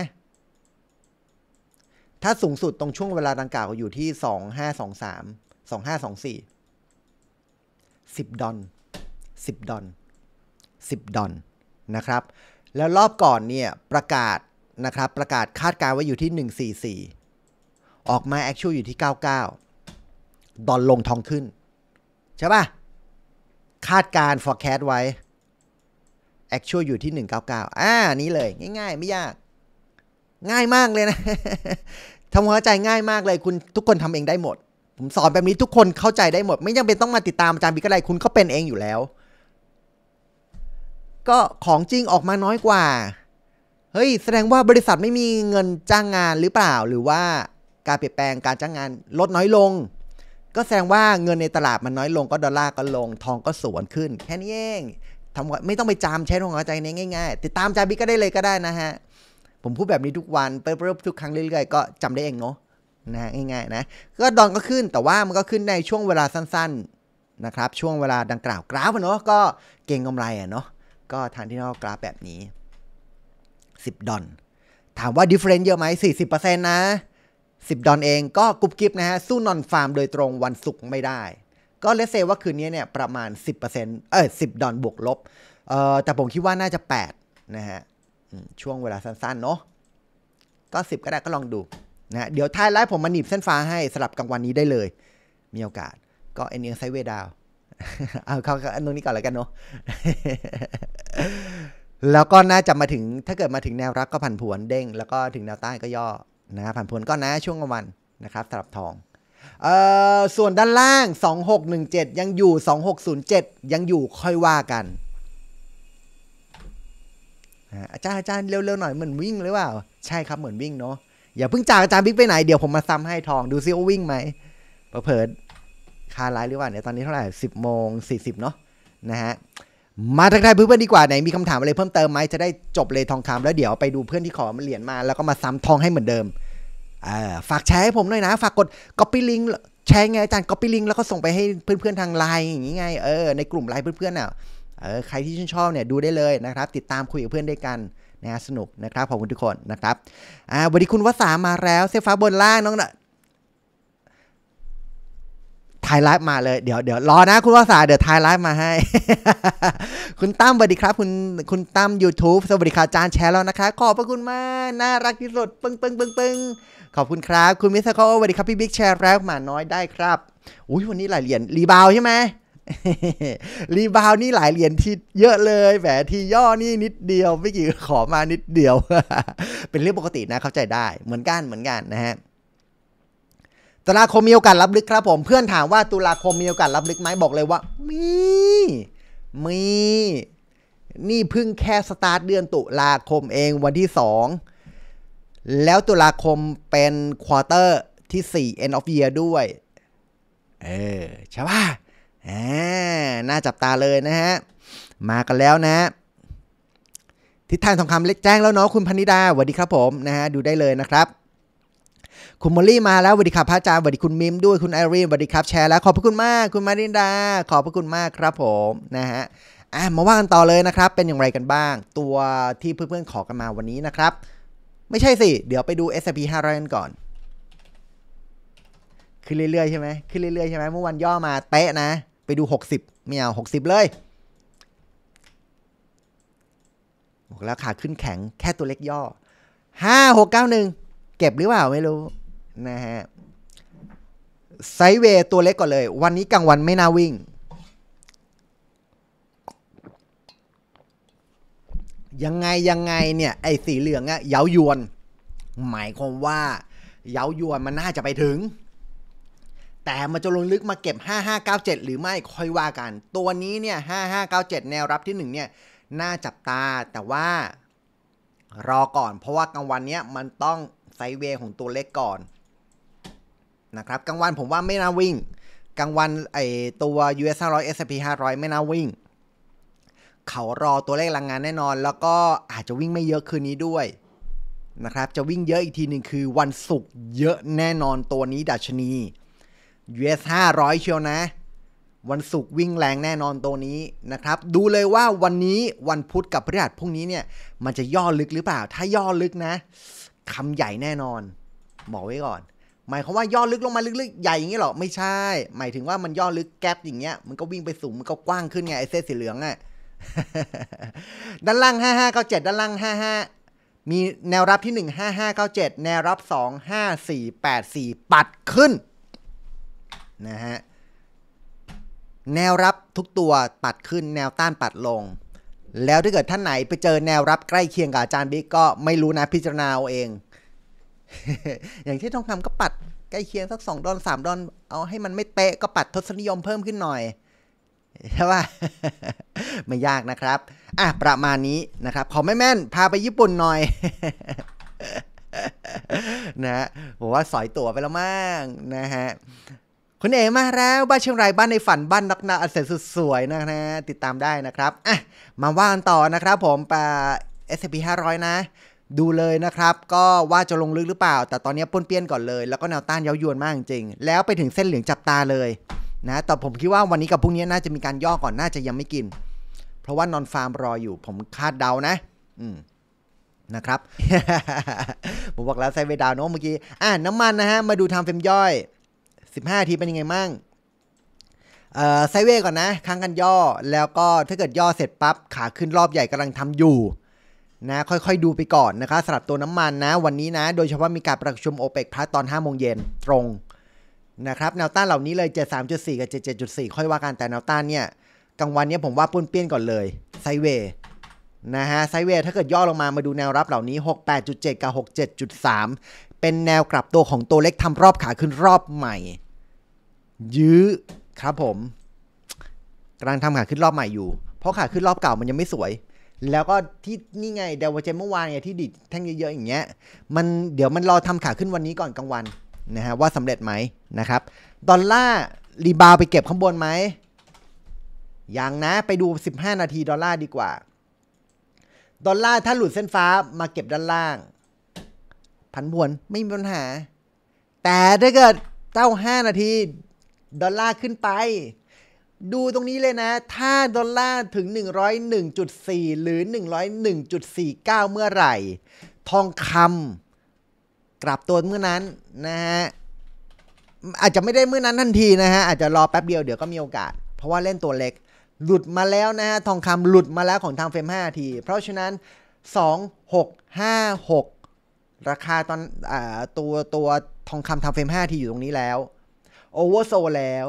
ถ้าสูงสุดตรงช่วงเวลาดังกล่าวอยู่ที่สองห้าสองสามสองห้าสองสี่สิบดอนสิบดอนสิบดอนนะครับแล้วรอบก่อนเนี่ย ประกาศนะครับ ประกาศคาดการไว้อยู่ที่ 144 ออกมาแอคชวลอยู่ที่ 99 ดอนลงทองขึ้น ใช่ปะคาดการฟอร์แคสต์ไว้แอคช a l อยู่ที่ 199อ่านี้เลยง่ายๆไม่ยากง่ายมากเลยนะทำความเข้าใจง่ายมากเลยคุณทุกคนทำเองได้หมดผมสอนแบบนี้ทุกคนเข้าใจได้หมด ไม่ยังเป็นต้องมาติดตาม อาจารย์บิ๊กอะไรคุณก็เป็นเองอยู่แล้ว ก็ของจริงออกมาน้อยกว่า เฮ้ย แสดงว่าบริษัทไม่มีเงินจ้างงานหรือเปล่า หรือว่าการเปลี่ยนแปลงการจ้างงานลดน้อยลง ก็แสดงว่าเงินในตลาดมันน้อยลงก็ดอลลาร์ก็ลง ทองก็สวนขึ้น แค่นี้เองทำไม่ต้องไปจามใช้ทองเข้าใจในง่าย ๆ ติดตามจาบิ๊กก็ได้เลยก็ได้นะฮะผมพูดแบบนี้ทุกวันไปเริ่มทุกครั้งเรื่อยๆก็จำได้เองเนาะนะง่ายๆนะ ก็ดอนก็ขึ้นแต่ว่ามันก็ขึ้นในช่วงเวลาสั้นๆนะครับช่วงเวลาดังกล่าวกราฟเนาะก็เก่งกำไรอ่ะเนาะก็ทางที่นอากราฟแบบนี้ 10 ดอน ถามว่าดิเฟรนซ์เยอะไหม 40%นะ 10 ดอนเองก็กรุบกริบนะฮะ สู้นอนฟาร์มโดยตรงวันศุกร์ไม่ได้ ก็เลเซว่าคืนนี้เนี่ยประมาณ 10%เออ10ดอนบวกลบเอ่อแต่ผมคิดว่าน่าจะ8นะฮะช่วงเวลาสั้นๆเนาะก็สิบก็ได้ก็ลองดู นะเดี๋ยวท้ายไลฟ์ผมมาหนีบเส้นฟ้าให้สลับกลางวันนี้ได้เลย มีโอกาส ก็เอ็นเอียงไซเวดาวเอาเขาตรงนี้ก่อนแล้วกันเนาะแล้วก็น่าจะมาถึงถ้าเกิดมาถึงแนวรักก็ผันผวนเด้ง แล้วก็ถึงแนวต้านก็ย่อนะผันผวนก็นะช่วงกลางวันนะครับสลับทอง เอ่อส่วนด้านล่าง 2617ยังอยู่2607ยังอยู่ค่อยว่ากันอาจารย์อาจารย์เร็วๆหน่อยเหมือนวิ่งหรือเปล่า ใช่ครับ เหมือนวิ่งเนาะอย่าเพิ่งจากอาจารย์บิ๊กไปไหน เดี๋ยวผมมาซ้ำให้ทอง ดูซิว่าวิ่งไหมประเพิดคาไล์หรือว่าเนี่ยตอนนี้เท่าไหร่สิบโมงสี่สิบเนาะนะฮะ มาทักทายเพื่อนๆ ดีกว่า ไหนมีคำถามอะไร เพิ่มเติมไหมจะได้จบเลยทองคำแล้วเดี๋ยวไปดูเพื่อนที่ขอมาเหรียญมาแล้วก็มาซ้ำทองให้เหมือนเดิมฝากแชร์ให้ผมหน่อยนะ ฝากกดก๊อปปี้ลิงแชร์ไงอาจารย์ก๊อปปี้ลิงแล้วก็ส่งไปให้เพื่อนๆทางไลน์อย่างงี้ไงเออในกลุ่มไลน์เพื่อนๆอ่ะเออใครที่ชื่นชอบเนี่ยดูได้เลยนะครับ ติดตามคุยกับเพื่อนด้วยกันนะสนุกนะครับ ขอบคุณทุกคนนะครับอ่าวันนี้คุณวสามาแล้วเซฟ้าบนล่างน้องนะทายไลฟ์มาเลยเดี๋ยวเดี๋ยว รอนะคุณวสาเดี๋ยวทายไลฟ์มาให้ คุณตั้มสวัสดีครับคุณคุณตั้ม YouTube สวัสดีครับจานแชร์แล้วนะคะ ขอบพระคุณมากน่ารักที่สุดปึ้งปึ้งปึ้งปึ้งขอบคุณครับ คุณมิสเตอร์โคสวัสดีครับพี่บิ๊กแชร์แล้วมาน้อยได้ครับ อุ้ยวันนี้หลายเหรียญรีบาวใช่ไหมรีบาวนี่หลายเหรียญที่เยอะเลย แหมที่ย่อนี่นิดเดียวไม่กี่ขอมานิดเดียว เป็นเรื่องปกตินะ เข้าใจได้ เหมือนกันเหมือนกันนะฮะ ตุลาคมมีโอกาสรับลึกครับผม เพื่อนถามว่าตุลาคมมีโอกาสรับลึกไหมบอกเลยว่า มี มี นี่เพิ่งแค่สตาร์ทเดือนตุลาคมเองวันที่ 2 แล้วตุลาคมเป็นควอเตอร์ที่ 4 end of year ด้วย เออใช่ป่ะน่าจับตาเลยนะฮะมากันแล้วนะทิศทางทองคำเล็กแจ้งแล้วเนาะคุณพนิดาสวัสดีครับผมนะฮะดูได้เลยนะครับ คุณมอลลี่มาแล้วสวัสดีครับพระอาจารย์สวัสดีคุณมิมด้วยคุณไอรีนสวัสดีครับแชร์แล้ว ขอบพระคุณมาก คุณมารินดาขอบพระคุณมากครับผมนะฮะมาว่ากันต่อเลยนะครับ เป็นอย่างไรกันบ้าง ตัวที่เพื่อน ๆ ขอกันมาวันนี้นะครับ ไม่ใช่สิเดี๋ยวไปดู s ร้อยกันก่อนขึ้นเรื่อยๆใช่ไหมขึ้นเรื่อยๆใช่ไหมเมื่อวันย่อมาเตะนะ ไปดูหกสิบไม่เอาิบเลยบอกแล้วขาขึ้นแข็งแค่ตัวเล็กย่อห้าหกเก็บหรือเปล่าไม่รู้ นะฮะไซเวตัวเล็กก่อนเลย วันนี้กลางวันไม่น่าวิ่ง ยังไงยังไงเนี่ย ไอ้สีเหลืองอะเย้ายวน หมายความว่าเย้ายวนมันน่าจะไปถึงแต่มันจะลงลึกมาเก็บ5597 หรือไม่ค่อยว่ากัน ตัวนี้เนี่ย5597 แนวรับที่1เนี่ยน่าจับตาแต่ว่ารอก่อนเพราะว่ากลางวันเนี้ยมันต้องไซเวของตัวเล็กก่อนนะครับกลางวันผมว่าไม่น่าวิ่งกลางวันไอตัว US 500 S&P 500ไม่น่าวิ่ง เขารอตัวเลขแรงงานแน่นอน แล้วก็อาจจะวิ่งไม่เยอะคืนนี้ด้วยนะครับ จะวิ่งเยอะอีกทีหนึ่งคือวันศุกร์เยอะแน่นอนตัวนี้ดัชนี US 500เชียวนะ วันศุกร์วิ่งแรงแน่นอนตัวนี้นะครับ ดูเลยว่าวันนี้วันพุธกับพฤหัสพรุ่งนี้เนี่ย มันจะย่อลึกหรือเปล่า ถ้าย่อลึกนะคำใหญ่แน่นอนบอกไว้ก่อน หมายความว่าย่อลึกลงมาลึกๆ ใหญ่อย่างนี้หรอไม่ใช่ หมายถึงว่ามันย่อลึกแกลบอย่างเงี้ยมันก็วิ่งไปสูงมันก็กว้างขึ้นไงไอเส้นสีเหลืองอะ่ะด้านล่าง5597ด้านล่าง55 มีแนวรับที่1 5597 แนวรับ 2 5484ปัดขึ้นนะฮะ แนวรับทุกตัวปัดขึ้นแนวต้านปัดลง แล้วถ้าเกิดท่านไหน ไปเจอแนวรับใกล้เคียงกับอาจารย์บิ๊กก็ไม่รู้นะพิจารณาเอาเอง อย่างที่ทองคำก็ปัดใกล้เคียงสักสองดอนสามดอน เอาให้มันไม่เตะก็ปัดทศนิยมเพิ่มขึ้นหน่อยใช่ป่ะไม่ยากนะครับ อ่ะประมาณนี้นะครับขอไม่แม่น พาไปญี่ปุ่นหน่อย นะผมว่าสอยตั๋วไปแล้วมั้งนะฮะคุณเอมาแล้วบ้านเชียงรายบ้านในฝันบ้านนักนาอันแสนสุดสวยนะฮะติดตามได้นะครับอ่ะมาว่ากันต่อนะครับ ผมปลา S&P 500นะ ดูเลยนะครับ ก็ว่าจะลงลึกหรือเปล่า แต่ตอนนี้ป้นเปี้ยนก่อนเลยแล้วก็แนวต้านเย้ายวนมากจริงแล้วไปถึงเส้นเหลืองจับตาเลยนะแต่ผมคิดว่าวันนี้กับพรุ่งนี้น่าจะมีการย่อก่อนน่าจะยังไม่กิน เพราะว่านอนฟาร์มรออยู่ ผมคาดเดานะ อืมนะครับผมบอกแล้วไซเวดาวเนาะเมื่อกี้อ่าน้ำมันนะฮะมาดูทำเฟรมย่อย15ที เป็นยังไงมั่งเอ่อไซเวก่อนนะค้างกันย่อแล้วก็ถ้าเกิดย่อเสร็จปั๊บ ขาขึ้นรอบใหญ่กำลังทำอยู่นะค่อยๆดูไปก่อนนะคะสำหรับตัวน้ำมันนะวันนี้นะโดยเฉพาะมีการประชุมโอเปกพลัตอน 5 โมงเย็นตรงนะครับแนวต้านเหล่านี้เลย 73.4 กับ 77.4 ค่อยว่ากันแต่แนวต้านเนี่ยกลางวันเนี่ยผมว่าปุ้นเปี้ยนก่อนเลยไซเวนะฮะไซเวถ้าเกิดย่อลงมามาดูแนวรับเหล่านี้68.7กับ67.3เป็นแนวกลับตัวของตัวเล็กทำรอบขาขึ้นรอบใหม่ยื้อ ครับผมกำลังทำขาขึ้นรอบใหม่อยู่ เพราะขาขึ้นรอบเก่ามันยังไม่สวย แล้วก็ที่นี่ไงเดวเจมเมื่อวานไงที่ดิดแท่งเยอะๆ อย่างเงี้ย มันเดี๋ยวมันรอทำขาขึ้นวันนี้ก่อนกลางวัน นะฮะ ว่าสำเร็จไหมนะครับดอลลาร์รีบาวไปเก็บข้างบนไหมยังนะไปดู 15 นาที ดอลลาร์ดีกว่า ดอลลาร์ถ้าหลุดเส้นฟ้ามาเก็บด้านล่างผันผวนไม่มีปัญหา แต่ถ้าเกิดเจ้า 5 นาทีดอลลาร์ขึ้นไป ดูตรงนี้เลยนะ ถ้าดอลลาร์ถึง101.4 หรือ101.49 เมื่อไหร่ ทองคำกลับตัวเมื่อนั้น นะฮะ อาจจะไม่ได้เมื่อนั้นทันทีนะฮะ อาจจะรอแป๊บเดียวเดี๋ยวก็มีโอกาส เพราะว่าเล่นตัวเล็ก หลุดมาแล้วนะฮะ ทองคำหลุดมาแล้วของทางเฟรม5ที เพราะฉะนั้น 2656 ราคาตอนอตัวตัวทองคำทางเฟรม5ทีอยู่ตรงนี้แล้วโอเวอร์โซแล้ว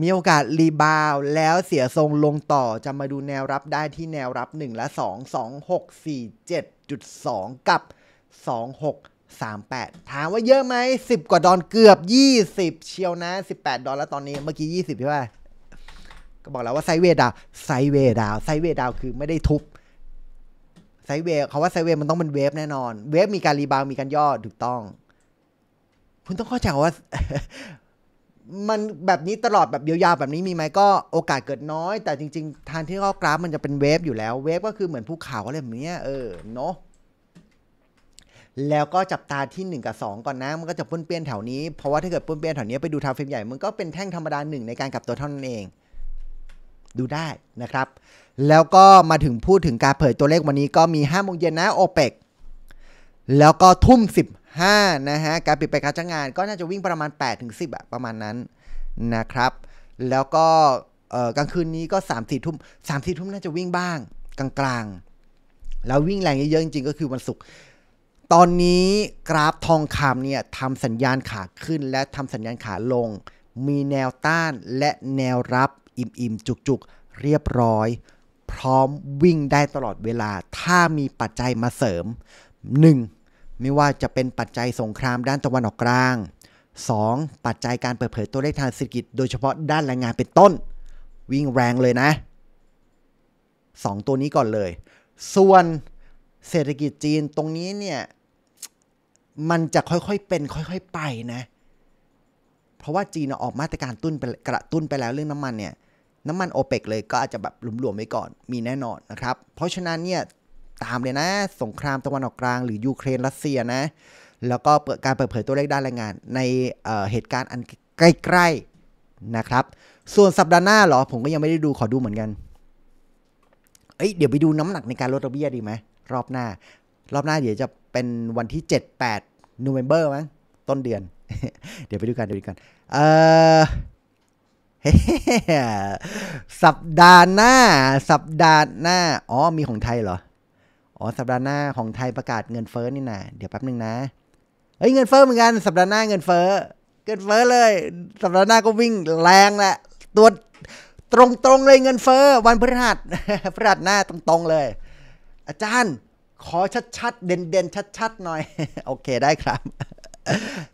มีโอกาส รีบาวแล้วเสียทรงลงต่อจะมาดูแนวรับได้ที่แนวรับ 1 และ2 2 6 4 7 2 กับ 2 6 38 ถามว่าเยอะไหม 10 กว่าดอนเกือบ 20 เชียวนะ 18 ดอนแล้วตอนนี้เมื่อกี้ 20ใช่ป่ะก็บอกแล้วว่าไซเวดาวไซเวดาวไซเวดาวคือไม่ได้ทุบไซเวเขาว่าไซเวมันต้องเป็นเวฟแน่นอน เวฟมีการรีบาวมีการย่อถูกต้องคุณต้องเข้าใจว่ามันแบบนี้ตลอดแบบยาวๆแบบนี้มีไหมก็โอกาสเกิดน้อยแต่จริงๆทางที่ข้อกราฟมันจะเป็นเวฟอยู่แล้วเวฟก็คือเหมือนภูเขาอะไรแบบนี้เออเนาะแล้วก็จับตาที่ 1 กับ 2 ก่อนนะ มันก็จะป้นเปี้ยนแถวนี้เพราะว่าถ้าเกิดป้นเปี้ยนแถวนี้ไปดูทาวเฟรมใหญ่มันก็เป็นแท่งธรรมดาหนึ่งในการกลับตัวเท่านั้นเอง ดูได้นะครับ แล้วก็มาถึงพูดถึงการเผยตัวเลขวันนี้ก็มี5โมงเย็นนะโอเปกแล้วก็ทุ่ม15นะฮะการปิดไปการจ้างงาน ก็น่าจะวิ่งประมาณ8ถึง10อะประมาณนั้นนะครับ แล้วก็กลางคืนนี้ ก็3 4ทุ่ม3 4ทุ่มน่าจะวิ่งบ้างกลางๆ แล้ววิ่งแรงเยอะ จริงๆก็คือวันศุกร์ตอนนี้กราฟทองคำเนี่ยทำสัญญาณขาขึ้น และทำสัญญาณขาลง มีแนวต้านและแนวรับอิ่มๆ จุกๆเรียบร้อย พร้อมวิ่งได้ตลอดเวลาถ้ามีปัจจัยมาเสริม 1. ไม่ว่าจะเป็นปัจจัยสงครามด้านตะวันออกกลาง 2. ปัจจัยการเปิดเผยตัวเลขทางเศรษฐกิจโดยเฉพาะด้านแรงงานเป็นต้น วิ่งแรงเลยนะ2ตัวนี้ก่อนเลย ส่วนเศรษฐกิจจีนตรงนี้เนี่ย มันจะค่อยๆ เป็นค่อยๆไปนะ เพราะว่าจีนออกมาตรการตุ้นกระตุ้นไปแล้วเรื่องน้ำมันเนี่ย น้ำมันโอเปกเลยก็อาจจะแบบหลวมๆไว้ก่อน มีแน่นอนนะครับ เพราะฉะนั้นเนี่ยตามเลยนะสงครามตะวันออกกลาง หรือ ยูเครนรัสเซียนะ แล้วก็เปิดการเปิดเผยตัวเลขด้านแรงงาน ในเเหตุการณ์อันใกล้ๆ นะครับ ส่วนสัปดาห์หน้าหรอผมก็ยังไม่ได้ดูขอดูเหมือนกัน เอ้ยเดี๋ยวไปดูน้ำหนักในการลดดอกเบี้ยดีไหมรอบหน้า รอบหน้าเดี๋ยวจะเป็นวันที่ 7 8 n ด v เบอร์มั้งต้นเดือนเดี๋ยวไปดูกันเดี๋ยวดูกันเออสัปดาห์หน้าสัปดาห์หน้าอ๋อมีของไทยเหรออ๋อสัปดาห์หน้าของไทยประกาศเงินเฟ้อนี่นะเดี๋ยวแป๊บนึงนะเฮ้ยเงินเฟ้อเหมือนกันสัปดาห์หน้า เงินเฟ้อเงินเฟ้อเลยสัปดาห์หน้าก็วิ่งแรงแหละตัวตรงๆเลยเงินเฟ้อวันพฤหัสพฤหัสหน้าตรงๆเลย อาจารย์ ขอชัดๆเด่นๆชัดๆหน่อยโอเคได้ครับ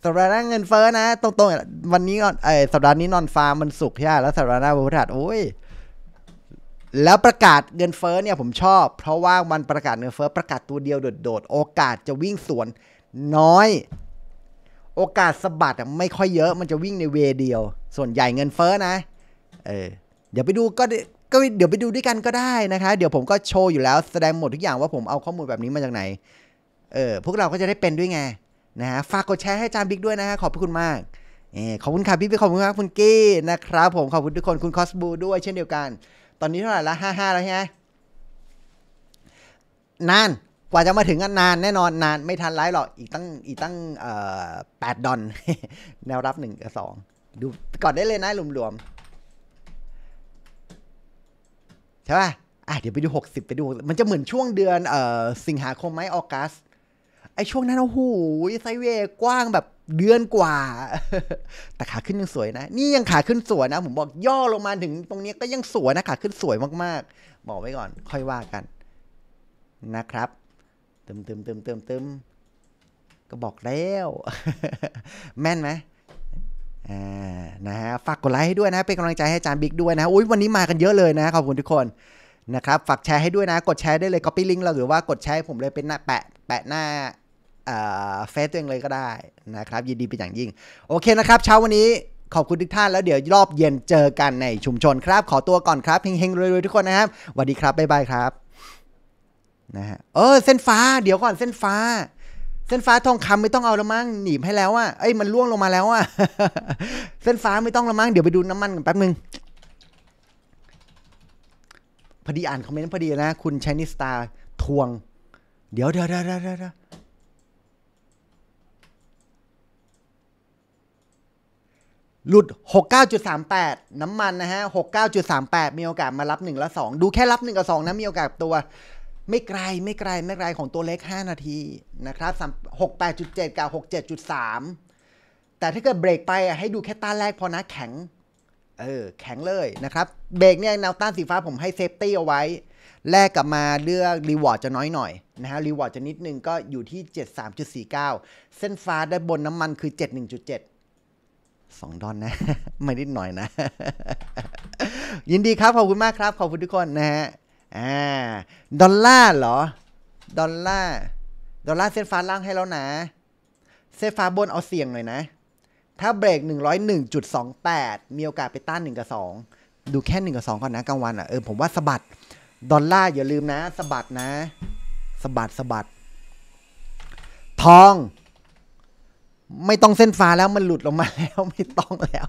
สัปดาห์หน้าเงินเฟ้อนะตรงๆวันนี้นอนไอสัปดาห์นี้นอนฟาร์มมันสุกใช่แล้วสัปดาห์หน้าวันพฤหัสโอ้ยแล้วประกาศเงินเฟ้อเนี่ยผมชอบเพราะว่ามันประกาศเงินเฟ้อประกาศตัวเดียวโดดๆโอกาสจะวิ่งสวนน้อย โอกาสสะบัดไม่ค่อยเยอะมันจะวิ่งในเวเดียว ส่วนใหญ่เงินเฟ้อนะเออเดี๋ยวไปดูก็ก็เดี๋ยวไปดูด้วยกันก็ได้นะคะเดี๋ยวผมก็โชว์อยู่แล้วแสดงหมดทุกอย่างว่าผมเอาข้อมูลแบบนี้มาจากไหนเออพวกเราก็จะได้เป็นด้วยไงนะฮะฝากกดแชร์ให้จามบิ๊กด้วยนะฮะขอบคุณมากเออขอบคุณค่ะพี่ขอบคุณมากคุณกี้นะครับผมขอบคุณทุกคนคุณคอสบูด้วย เช่นเดียวกันอนนี้เท่าไหร่ละห้าห้าแล้วใช่ไหม นาน กว่าจะมาถึงนาน แน่นอนนานไม่ทันไลฟ์หรอก อีกตั้งอีกตั้งแปดดอน แนวรับหนึ่งกับสองดูก่อนได้เลยนะรวมๆใช่ป่ะอ่ะ เดี๋ยวไปดูหกสิบไปดู มันจะเหมือนช่วงเดือนเอ่อสิงหาคมไหมออกัสไอช่วงนั้นโอ้โหไซเวกว้างแบบเดือนกว่า แต่ขาขึ้นยังสวยนะ นี่ยังขาขึ้นสวยนะ ผมบอกย่อลงมาถึงตรงนี้ก็ยังสวยนะ ขาขึ้นสวยมากๆ บอกไว้ก่อน ค่อยว่ากัน นะครับเติมเติมเติมเติมเติมก็บอกแล้ว แม่นไหมอ่านะฮะฝากกดไลค์ให้ด้วยนะ เป็นกำลังใจให้จานบิ๊กด้วยนะอุ้ยวันนี้มากันเยอะเลยนะขอบคุณทุกคนนะครับ ฝากแชร์ให้ด้วยนะ กดแชร์ได้เลยก็ปี้ลิงก์เราหรือว่ากดแชร์ผมเลยเป็นหน้าแปะ แปะหน้าเฟซตัวเองเลยก็ได้นะครับยินดีเป็นอย่างยิ่ง โอเคนะครับ เช้าวันนี้ขอบคุณทุกท่านแล้วเดี๋ยวรอบเย็นเจอกันในชุมชนครับขอตัวก่อนครับเฮงๆรวยๆทุกคนนะครับสวัสดีครับบ๊ายบายครับนะฮะเออเส้นฟ้าเดี๋ยวก่อนเส้นฟ้า เส้นฟ้าทองคำไม่ต้องเอาละมั้ง หนีบให้แล้วอะเอ้ยมันล่วงลงมาแล้วอะเส้นฟ้าไม่ต้องละมั้งเดี๋ยวไปดูน้ำามันกันแป๊บนึงพอดีอ่านคอมเมนต์พอดีนะ คุณชนิสตาทวง เดี๋ยวเดี๋ยวเดี๋ยวเดี๋ยวหลุด 69.38 น้ำมันนะฮะ 69.38 มีโอกาสมารับ 1 และ 2 ดูแค่รับ 1 กับ 2นะ มีโอกาสตัว ไม่ไกลไม่ไกลไม่ไกลของตัวเล็ก 5 นาที นะครับ 68.7กับ67.3 แต่ถ้าเกิดเบรกไปให้ดูแค่ต้านแรกพอนะ แข็ง เออ แข็งเลยนะครับ เบรกเนี่ยแนวต้านสีฟ้าผมให้เซฟตี้เอาไว้ แลกกลับมาเลือกรีวอร์ดจะน้อยหน่อยนะฮะ รีวอร์ดจะนิดนึงก็อยู่ที่ 73.49 เส้นฟ้าด้านบนน้ำมันคือ 71.7สองดอนนะ ไม่นิดหน่อยนะ ยินดีครับ ขอบคุณมากครับ ขอบคุณทุกคนนะฮะอ่าดอลลาร์เหรอดอลลาร์ดอลลาร์เส้นฟ้าล่างให้แล้วนะ เส้นฟ้าบนเอาเสี่ยงหน่อยนะ ถ้าเบรก101.28 มีโอกาสไปต้าน 1 กับ 2 ดูแค่ 1 กับ 2 ก่อนนะกลางวันอ่ะ เออผมว่าสะบัดดอลลาร์อย่าลืมนะสะบัดนะสะบัดสะบัด ทองไม่ต้องเส้นฟ้าแล้วมันหลุดลงมาแล้ว ไม่ต้องแล้ว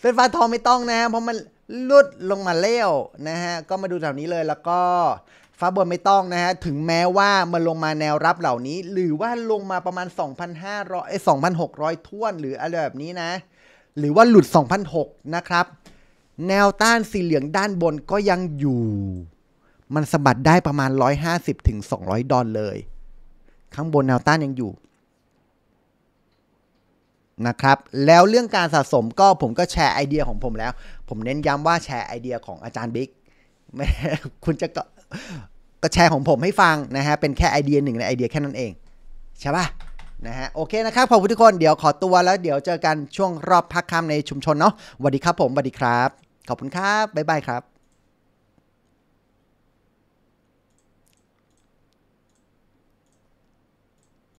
เส้นฟ้าทองไม่ต้องนะ เพราะมันหลุดลงมาเล้วนะฮะก็มาดูแถวนี้เลยแล้วก็ฟ้าบนไม่ต้องนะฮะถึงแม้ว่ามันลงมาแนวรับเหล่านี้ หรือว่าลงมาประมาณ2,500ไอ้2,600ท่วน หรืออะไรแบบนี้นะ หรือว่าหลุด2 0 0 6นะครับ แนวต้านสีเหลืองด้านบนก็ยังอยู่ มันสะบัดได้ประมาณ150ถึง200ดอลเลยข้างบนแนวต้านยังอยู่นะครับแล้วเรื่องการสะสมก็ผมก็แชร์ไอเดียของผมแล้ว ผมเน้นย้ำว่าแชร์ไอเดียของอาจารย์บิ๊กม่คุณจะก็ก็แชร์ของผมให้ฟังนะฮะเป็นแค่ไอเดียหนึ่งในไอเดียแค่นั้นเองใช่ปะนะฮะโอเคนะครับขอบคุณทุกคนเดี๋ยวขอตัวแล้ว เดี๋ยวเจอกันช่วงรอบพักค่ำในชุมชนเนาะสวัสดีครับผมสวัสดีครับ ขอบคุณครับบ๊ายบายครับ